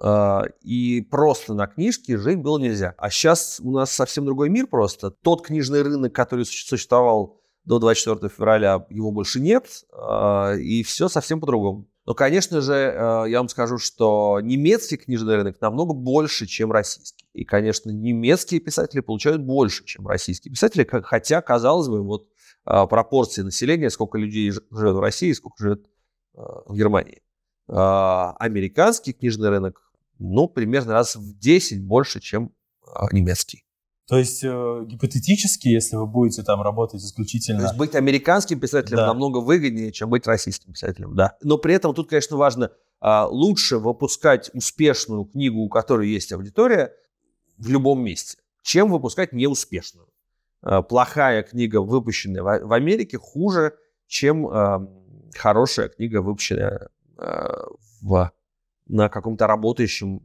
а, и просто на книжке жить было нельзя. А сейчас у нас совсем другой мир просто. Тот книжный рынок, который существовал до 24 февраля, его больше нет, а, и все совсем по-другому. Но, конечно же, э, я вам скажу, что немецкий книжный рынок намного больше, чем российский. И, конечно, немецкие писатели получают больше, чем российские писатели, хотя, казалось бы, вот э, пропорции населения, сколько людей живет в России, сколько живет э, в Германии. Американский книжный рынок, ну, примерно раз в 10 больше, чем немецкий. То есть э, гипотетически, если вы будете там работать исключительно... То есть быть американским писателем да. намного выгоднее, чем быть российским писателем, да. Но при этом тут, конечно, важно а, лучше выпускать успешную книгу, у которой есть аудитория, в любом месте, чем выпускать неуспешную. А, плохая книга, выпущенная в, Америке, хуже, чем а, хорошая книга, выпущенная в, на каком-то работающем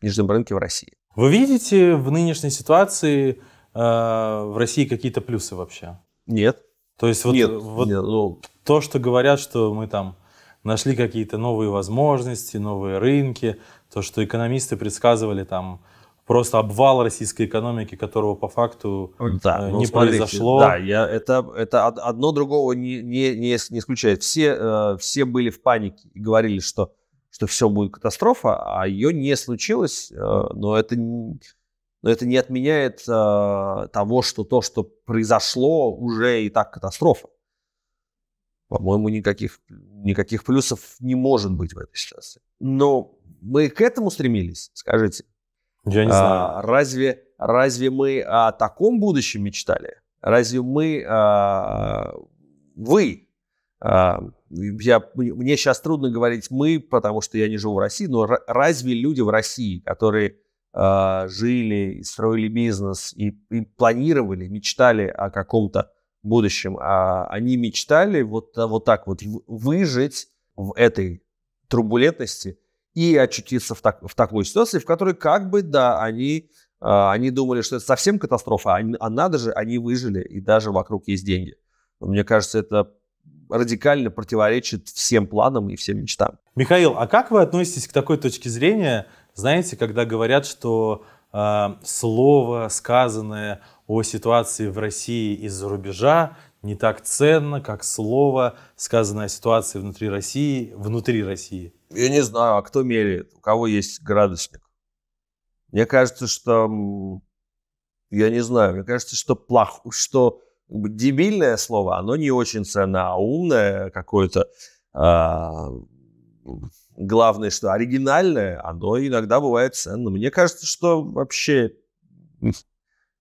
книжном рынке в России. Вы видите в нынешней ситуации э, в России какие-то плюсы вообще? Нет. То есть вот, нет, вот нет, ну... то, что говорят, что мы там нашли какие-то новые возможности, новые рынки, то, что экономисты предсказывали там просто обвал российской экономики, которого по факту э, да, не ну, произошло. да, я, это, это одно другого не, не, не, не исключает. Все, э, все были в панике и говорили, что что все будет катастрофа, а ее не случилось, э, но это, но это не отменяет э, того, что то, что произошло, уже и так катастрофа. По-моему, никаких, никаких плюсов не может быть в этой ситуации. Но мы к этому стремились, скажите. Я не а, знаю. разве, разве мы о таком будущем мечтали? Разве мы, а, вы, а, я, мне сейчас трудно говорить «мы», потому что я не живу в России, но разве люди в России, которые э, жили, строили бизнес и, и планировали, мечтали о каком-то будущем, а они мечтали вот, а, вот так вот выжить в этой турбулентности и очутиться в, так, в такой ситуации, в которой как бы, да, они, э, они думали, что это совсем катастрофа, а, а надо же, они выжили, и даже вокруг есть деньги. Мне кажется, это радикально противоречит всем планам и всем мечтам. Михаил, а как вы относитесь к такой точке зрения, знаете, когда говорят, что э, слово, сказанное о ситуации в России из-за рубежа, не так ценно, как слово, сказанное о ситуации внутри России, внутри России? Я не знаю, а кто меряет? У кого есть градусник? Мне кажется, что... Я не знаю. Мне кажется, что плохо, что дебильное слово, оно не очень ценно, а умное какое-то, э, главное, что оригинальное, оно иногда бывает ценно. Мне кажется, что вообще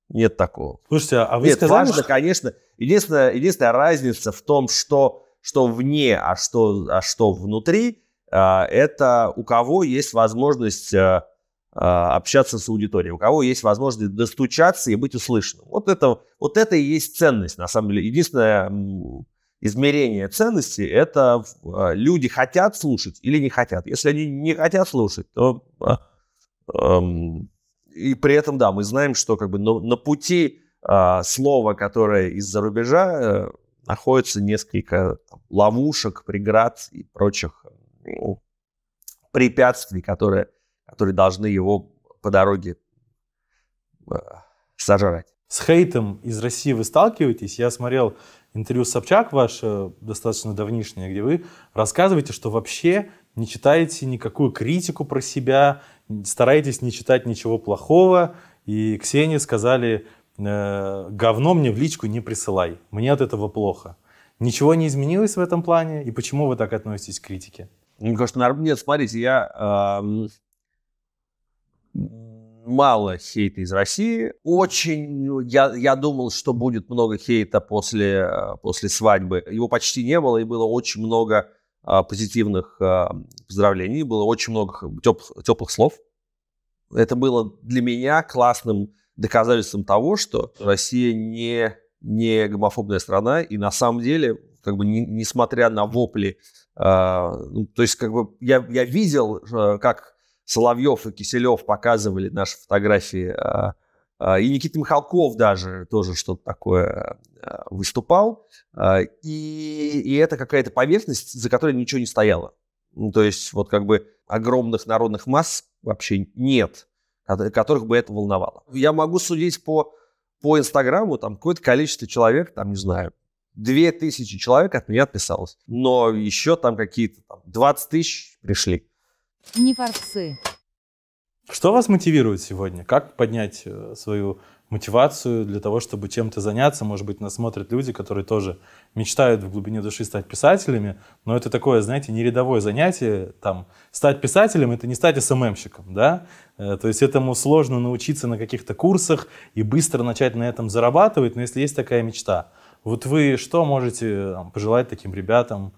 нет такого. Слушайте, а вы нет, сказали, важно, конечно, единственная, единственная разница в том, что, что вне, а что, а что внутри, э, это у кого есть возможность... А, а, общаться с аудиторией, у кого есть возможность достучаться и быть услышанным. Вот это, вот это и есть ценность, на самом деле. Единственное измерение ценности – это а, люди хотят слушать или не хотят. Если они не хотят слушать, то… А, и при этом, да, мы знаем, что как бы на, на пути слова, которое из-за рубежа, э, находится несколько ловушек, преград и прочих ну, препятствий, которые которые должны его по дороге э, сожрать. С хейтом из России вы сталкиваетесь? Я смотрел интервью Собчак ваше, достаточно давнишнее, где вы рассказываете, что вообще не читаете никакую критику про себя, стараетесь не читать ничего плохого. И Ксении сказали, э, говно мне в личку не присылай, мне от этого плохо. Ничего не изменилось в этом плане? И почему вы так относитесь к критике? Мне кажется, нет, смотрите, я... Э, мало хейта из России. Очень, ну, я, я думал, что будет много хейта после, э, после свадьбы. Его почти не было, и было очень много э, позитивных э, поздравлений, было очень много теп, теплых слов. Это было для меня классным доказательством того, что Россия не, не гомофобная страна, и на самом деле, как бы, не, несмотря на вопли, а, ну, то есть, как бы, я, я видел, как Соловьев и Киселев показывали наши фотографии, а, а, и Никита Михалков даже тоже что-то такое а, выступал. И, и это какая-то поверхность, за которой ничего не стояло. Ну, то есть вот как бы огромных народных масс вообще нет, которых бы это волновало. Я могу судить по, по Инстаграму, там какое-то количество человек, там, не знаю, две тысячи человек от меня отписалось, но еще там какие-то там, 20 тысяч пришли. Не форсы. Что вас мотивирует сегодня? Как поднять э, свою мотивацию для того, чтобы чем-то заняться? Может быть, нас смотрят люди, которые тоже мечтают в глубине души стать писателями, но это такое, знаете, не рядовое занятие. Там, стать писателем — это не стать СММщиком, да? Э, то есть этому сложно научиться на каких-то курсах и быстро начать на этом зарабатывать, но если есть такая мечта. Вот вы что можете э, пожелать таким ребятам,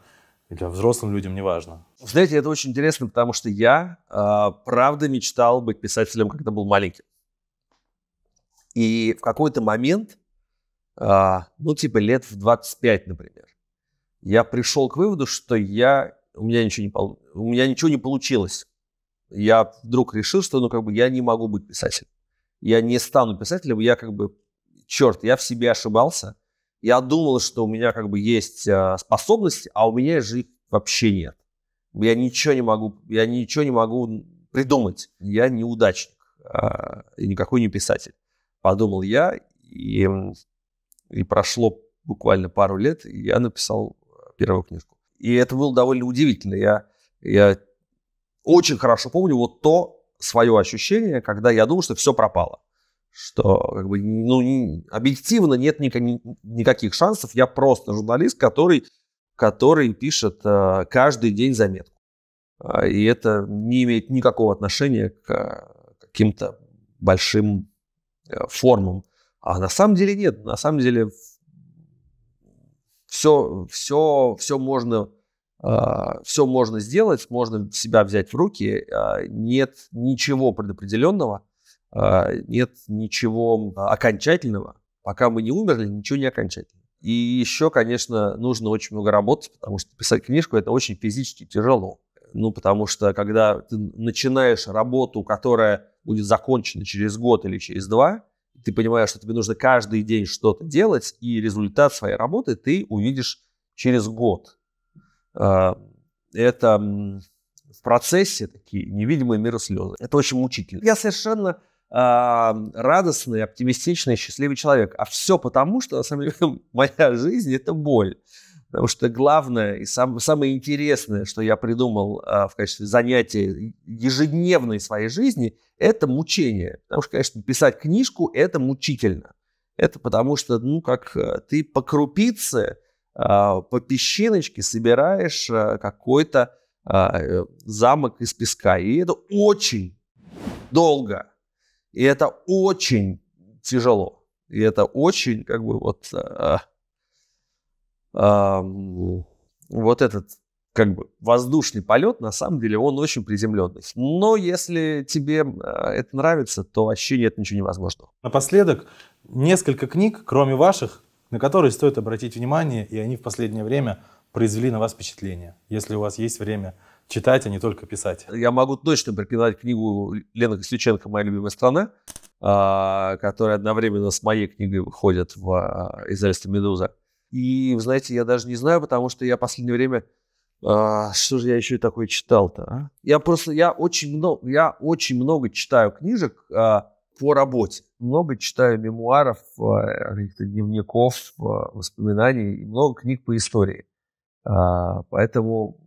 или взрослым людям не важно? Знаете, это очень интересно, потому что я, э, правда, мечтал быть писателем, когда был маленький. И в какой-то момент, э, ну, типа лет в 25, например, я пришел к выводу, что я, у, меня ничего не, у меня ничего не получилось. Я вдруг решил, что, ну, как бы я не могу быть писателем. Я не стану писателем, я как бы, черт, я в себе ошибался – я думал, что у меня как бы есть а, способности, а у меня же их вообще нет. Я ничего не могу, я ничего не могу придумать. Я неудачник а, и никакой не писатель. Подумал я, и, и прошло буквально пару лет, и я написал первую книжку. И это было довольно удивительно. Я, я очень хорошо помню вот то свое ощущение, когда я думал, что все пропало что как бы, ну, объективно нет ни, никаких шансов. Я просто журналист, который, который пишет э, каждый день заметку. А, и это не имеет никакого отношения к каким-то большим э, формам. А на самом деле нет. На самом деле все, все, все можно э, все можно сделать, можно себя взять в руки, э, нет ничего предопределенного. А, нет ничего окончательного. Пока мы не умерли, ничего не окончательно. И еще, конечно, нужно очень много работать, потому что писать книжку – это очень физически тяжело. Ну, потому что когда ты начинаешь работу, которая будет закончена через год или через два, ты понимаешь, что тебе нужно каждый день что-то делать, и результат своей работы ты увидишь через год. А, это в процессе такие невидимые миры слезы. Это очень мучительно. Я совершенно радостный, оптимистичный, счастливый человек. А все потому, что на самом деле моя жизнь это боль. Потому что главное и сам, самое интересное, что я придумал а, в качестве занятия ежедневной своей жизни, это мучение. Потому что, конечно, писать книжку – это мучительно. Это потому что, ну, как э, ты по крупице, а, по песчиночке собираешь а, какой-то а, э, замок из песка. И это очень долго. И это очень тяжело. И это очень, как бы, вот, а, а, вот этот, как бы, воздушный полет, на самом деле, он очень приземленный. Но если тебе э, это нравится, то вообще нет ничего невозможного. Напоследок, несколько книг, кроме ваших, на которые стоит обратить внимание, и они в последнее время произвели на вас впечатление, если у вас есть время читать, а не только писать. Я могу точно припинать книгу Лены Костюченко «Моя любимая страна», а, которая одновременно с моей книгой выходит в а, издательство «Медуза». И, вы знаете, я даже не знаю, потому что я в последнее время... А, что же я еще и такое читал-то? А? Я просто... Я очень, много, я очень много читаю книжек по работе. Много читаю мемуаров, каких-то дневников, воспоминаний, много книг по истории. Поэтому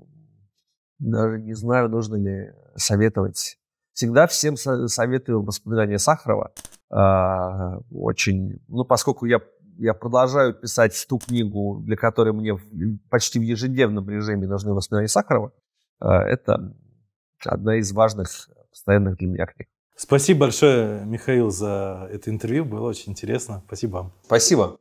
даже не знаю, нужно ли советовать. Всегда всем советую воспоминания Сахарова. А, очень, ну, поскольку я, я продолжаю писать ту книгу, для которой мне почти в ежедневном режиме нужны воспоминания Сахарова, а, это одна из важных постоянных для меня книг. Спасибо большое, Михаил, за это интервью. Было очень интересно. Спасибо вам. Спасибо.